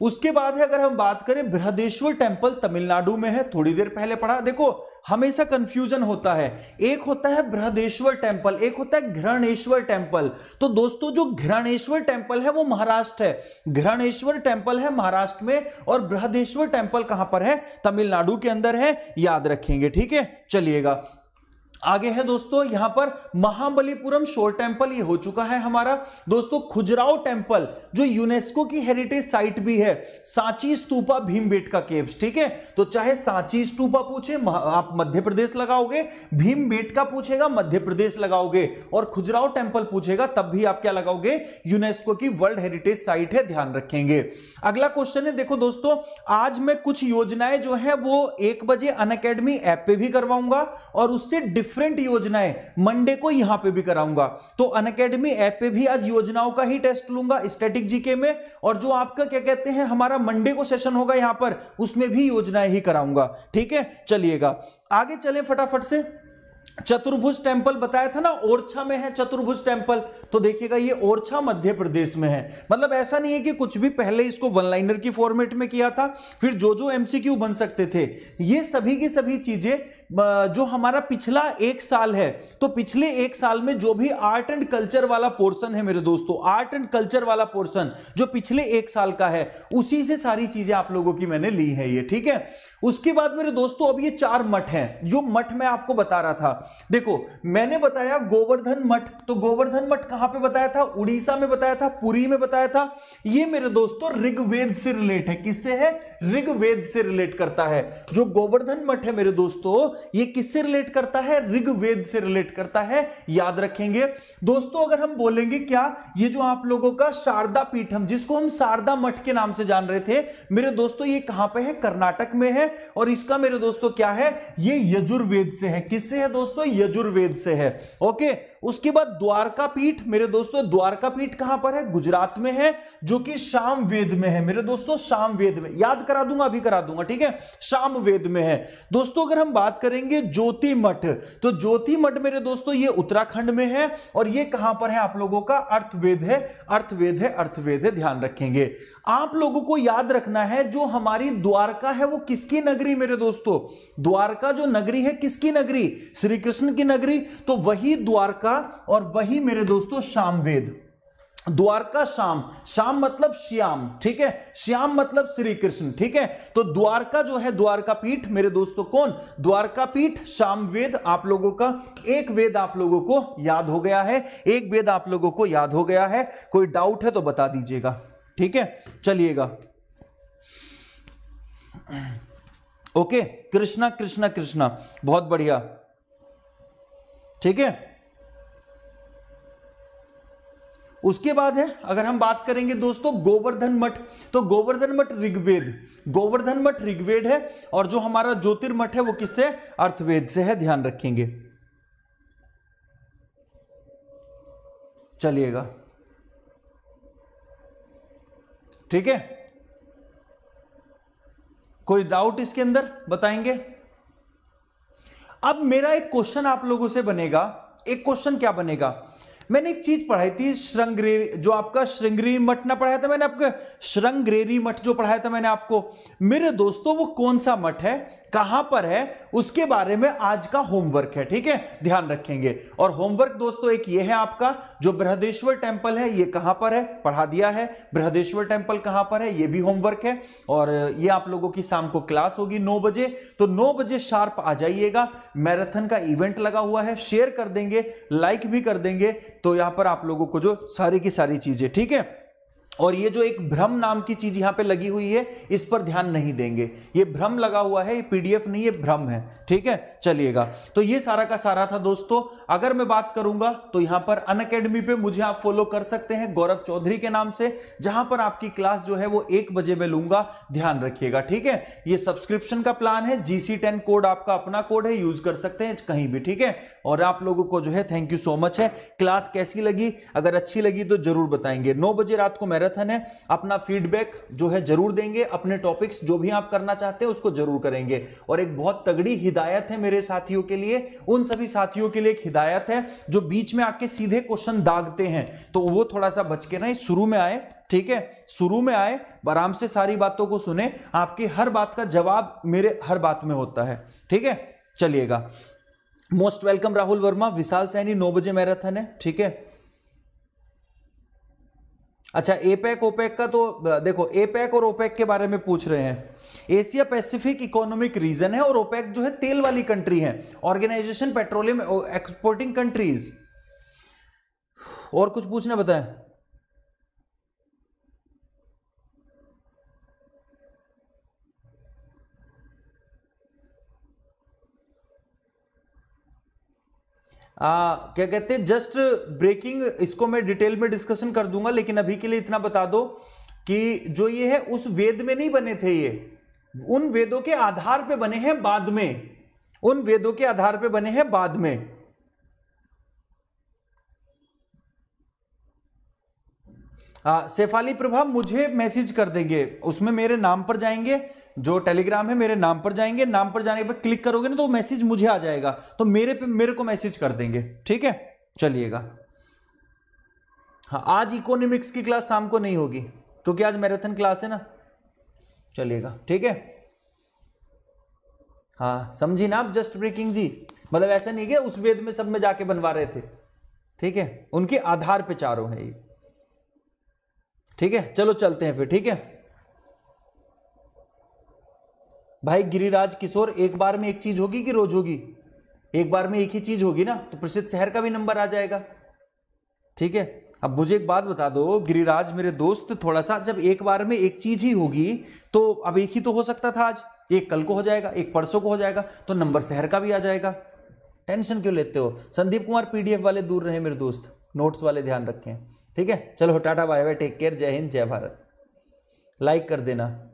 [SPEAKER 1] उसके बाद है अगर हम बात करें बृहदेश्वर टेम्पल तमिलनाडु में है थोड़ी देर पहले पढ़ा देखो हमेशा कंफ्यूजन होता है एक होता है बृहदेश्वर टेम्पल एक होता है घृणेश्वर टेम्पल तो दोस्तों जो घृणेश्वर टेम्पल है वो महाराष्ट्र है घृणेश्वर टेम्पल है महाराष्ट्र में और बृहदेश्वर टेम्पल कहां पर है तमिलनाडु के अंदर है याद रखेंगे ठीक है चलिएगा आगे है दोस्तों यहां पर महाबलीपुरम शोर टेंपल ये हो चुका है हमारा दोस्तों खुजराव टेंपल जो यूनेस्को की हेरिटेज साइट भी है सांची स्तूपा भीमबेटका केव्स ठीक है तो चाहे सांची स्तूपा पूछे आप मध्य प्रदेश लगाओगे भीमबेटका पूछेगा मध्य प्रदेश लगाओगे और खुजराव टेम्पल पूछेगा तब भी आप क्या लगाओगे यूनेस्को की वर्ल्ड हेरिटेज साइट है ध्यान रखेंगे अगला क्वेश्चन है देखो दोस्तों आज मैं कुछ योजनाएं जो है वो एक बजे अन ऐप पे भी करवाऊंगा और उससे डिफरेंट योजनाएं मंडे को यहां पे भी कराऊंगा तो अनकेडमी ऐप पे भी आज योजनाओं का ही टेस्ट लूंगा स्टैटिक जीके में और जो आपका क्या कहते हैं हमारा मंडे को सेशन होगा यहां पर उसमें भी योजनाएं ही कराऊंगा ठीक है चलिएगा आगे चले फटाफट से चतुर्भुज टेम्पल बताया था ना ओरछा में है चतुर्भुज टेम्पल तो देखिएगा ये ओरछा मध्य प्रदेश में है मतलब ऐसा नहीं है कि कुछ भी पहले इसको वन लाइनर की फॉर्मेट में किया था फिर जो जो एमसीक्यू बन सकते थे ये सभी की सभी चीजें जो हमारा पिछला एक साल है तो पिछले एक साल में जो भी आर्ट एंड कल्चर वाला पोर्सन है मेरे दोस्तों आर्ट एंड कल्चर वाला पोर्सन जो पिछले एक साल का है उसी से सारी चीजें आप लोगों की मैंने ली है ये ठीक है उसके बाद मेरे दोस्तों अब ये चार मठ हैं जो मठ मैं आपको बता रहा था देखो मैंने बताया गोवर्धन मठ तो गोवर्धन मठ कहां पे बताया था उड़ीसा में बताया था पुरी में बताया था ये मेरे दोस्तों ऋग्वेद से रिलेट है किससे है ऋग्वेद से रिलेट करता है जो गोवर्धन मठ है मेरे दोस्तों ये किससे रिलेट करता है ऋग्वेद से रिलेट करता है याद रखेंगे दोस्तों अगर हम बोलेंगे क्या ये जो आप लोगों का शारदा पीठम जिसको हम शारदा मठ के नाम से जान रहे थे मेरे दोस्तों ये कहां पे है कर्नाटक में है और इसका मेरे दोस्तों क्या है ये यजुर्वेद से है किससे है दोस्तों यजुर्वेद से है ओके उसके बाद द्वारका पीठ मेरे दोस्तों द्वारका पीठ कहां पर है गुजरात में है जो कि शाम वेद में है मेरे दोस्तों शाम वेद में याद करा दूंगा अभी करा दूंगा ठीक है शाम वेद में है दोस्तों अगर हम बात करें करेंगे ज्योति मठ तो ज्योति मठ मेरे दोस्तों ये उत्तराखंड में है और ये कहां पर है आप लोगों का अर्थवेद है अर्थवेद है अर्थवेद है ध्यान रखेंगे आप लोगों को याद रखना है जो हमारी द्वारका है वो किसकी नगरी मेरे दोस्तों द्वारका जो नगरी है किसकी नगरी श्री कृष्ण की नगरी तो वही द्वारका और वही मेरे दोस्तों शामवेद द्वारका श्याम श्याम मतलब श्याम ठीक है श्याम मतलब श्री कृष्ण ठीक है तो द्वारका जो है द्वारका पीठ मेरे दोस्तों कौन द्वारका पीठ श्याम वेद आप लोगों का एक वेद आप लोगों को याद हो गया है एक वेद आप लोगों को याद हो गया है कोई डाउट है तो बता दीजिएगा ठीक है चलिएगा ओके कृष्णा कृष्णा कृष्णा बहुत बढ़िया ठीक है उसके बाद है अगर हम बात करेंगे दोस्तों गोवर्धन मठ तो गोवर्धन मठ ऋग्वेद गोवर्धन मठ ऋग्वेद है और जो हमारा ज्योतिर्मठ है वो किससे अर्थवेद से है ध्यान रखेंगे चलिएगा ठीक है कोई डाउट इसके अंदर बताएंगे अब मेरा एक क्वेश्चन आप लोगों से बनेगा एक क्वेश्चन क्या बनेगा मैंने एक चीज पढ़ाई थी श्रृंगेरी जो आपका श्रृंगेरी मठ ना पढ़ाया था मैंने आपका श्रृंगेरी मठ जो पढ़ाया था मैंने आपको मेरे दोस्तों वो कौन सा मठ है कहां पर है उसके बारे में आज का होमवर्क है ठीक है ध्यान रखेंगे और होमवर्क दोस्तों एक ये है आपका जो बृहदेश्वर टेम्पल है ये कहां पर है पढ़ा दिया है बृहदेश्वर टेम्पल कहां पर है ये भी होमवर्क है और ये आप लोगों की शाम को क्लास होगी नौ बजे तो नौ बजे शार्प आ जाइएगा मैराथन का इवेंट लगा हुआ है शेयर कर देंगे लाइक भी कर देंगे तो यहां पर आप लोगों को जो सारी की सारी चीजें ठीक है और ये जो एक भ्रम नाम की चीज यहाँ पे लगी हुई है इस पर ध्यान नहीं देंगे ये भ्रम लगा हुआ है ये पीडीएफ नहीं ये भ्रम है ठीक है चलिएगा तो ये सारा का सारा था दोस्तों अगर मैं बात करूंगा तो यहाँ पर अन अकेडमी पे मुझे आप फॉलो कर सकते हैं गौरव चौधरी के नाम से जहां पर आपकी क्लास जो है वो एक बजे में लूंगा ध्यान रखिएगा ठीक है ये सब्सक्रिप्शन का प्लान है जीसी टेन कोड आपका अपना कोड है यूज कर सकते हैं कहीं भी ठीक है और आप लोगों को जो है थैंक यू सो मच है क्लास कैसी लगी अगर अच्छी लगी तो जरूर बताएंगे नौ बजे रात को मेरा मैराथन है अपना फीडबैक जो है जरूर देंगे अपने टॉपिक्स जो भी आप करना चाहते हैं उसको जरूर करेंगे और एक बहुत तगड़ी हिदायत है मेरे साथियों के लिए उन सभी साथियों के लिए एक हिदायत है जो बीच में आके सीधे क्वेश्चन दागते हैं तो वो थोड़ा सा बच के ना शुरू में आए ठीक है शुरू में आए आराम से सारी बातों को सुने आपकी हर बात का जवाब मेरे हर बात में होता है ठीक है चलिएगा मोस्ट वेलकम राहुल वर्मा विशाल सैनी नौ बजे मैराथन है ठीक है अच्छा एपेक ओपेक का तो देखो एपेक और ओपेक के बारे में पूछ रहे हैं एशिया पैसिफिक इकोनॉमिक रीजन है और ओपेक जो है तेल वाली कंट्री है ऑर्गेनाइजेशन पेट्रोलियम एक्सपोर्टिंग कंट्रीज और कुछ पूछना बताएं आ, क्या कहते हैं जस्ट ब्रेकिंग इसको मैं डिटेल में डिस्कशन कर दूंगा लेकिन अभी के लिए इतना बता दो कि जो ये है उस वेद में नहीं बने थे ये उन वेदों के आधार पे बने हैं बाद में उन वेदों के आधार पे बने हैं बाद में आ, सेफाली प्रभा मुझे मैसेज कर देंगे उसमें मेरे नाम पर जाएंगे जो टेलीग्राम है मेरे नाम पर जाएंगे नाम पर जाने पर क्लिक करोगे ना तो मैसेज मुझे आ जाएगा तो मेरे पे मेरे को मैसेज कर देंगे ठीक है चलिएगा हाँ आज इकोनॉमिक्स की क्लास शाम को नहीं होगी क्योंकि आज मैराथन क्लास है ना चलिएगा ठीक है हाँ समझी ना आप जस्ट ब्रेकिंग जी मतलब ऐसा नहीं कि उस वेद में सब में जाके बनवा रहे थे ठीक है उनके आधार पे चारों हैं ये ठीक है चलो चलते हैं फिर ठीक है भाई गिरिराज किशोर एक बार में एक चीज़ होगी कि रोज होगी एक बार में एक ही चीज़ होगी ना तो प्रसिद्ध शहर का भी नंबर आ जाएगा ठीक है अब मुझे एक बात बता दो गिरिराज मेरे दोस्त थोड़ा सा जब एक बार में एक चीज़ ही होगी तो अब एक ही तो हो सकता था आज एक कल को हो जाएगा एक परसों को हो जाएगा तो नंबर शहर का भी आ जाएगा टेंशन क्यों लेते हो संदीप कुमार पीडीएफ वाले दूर रहे मेरे दोस्त नोट्स वाले ध्यान रखें ठीक है चलो tata bye bye take care जय हिंद जय भारत लाइक कर देना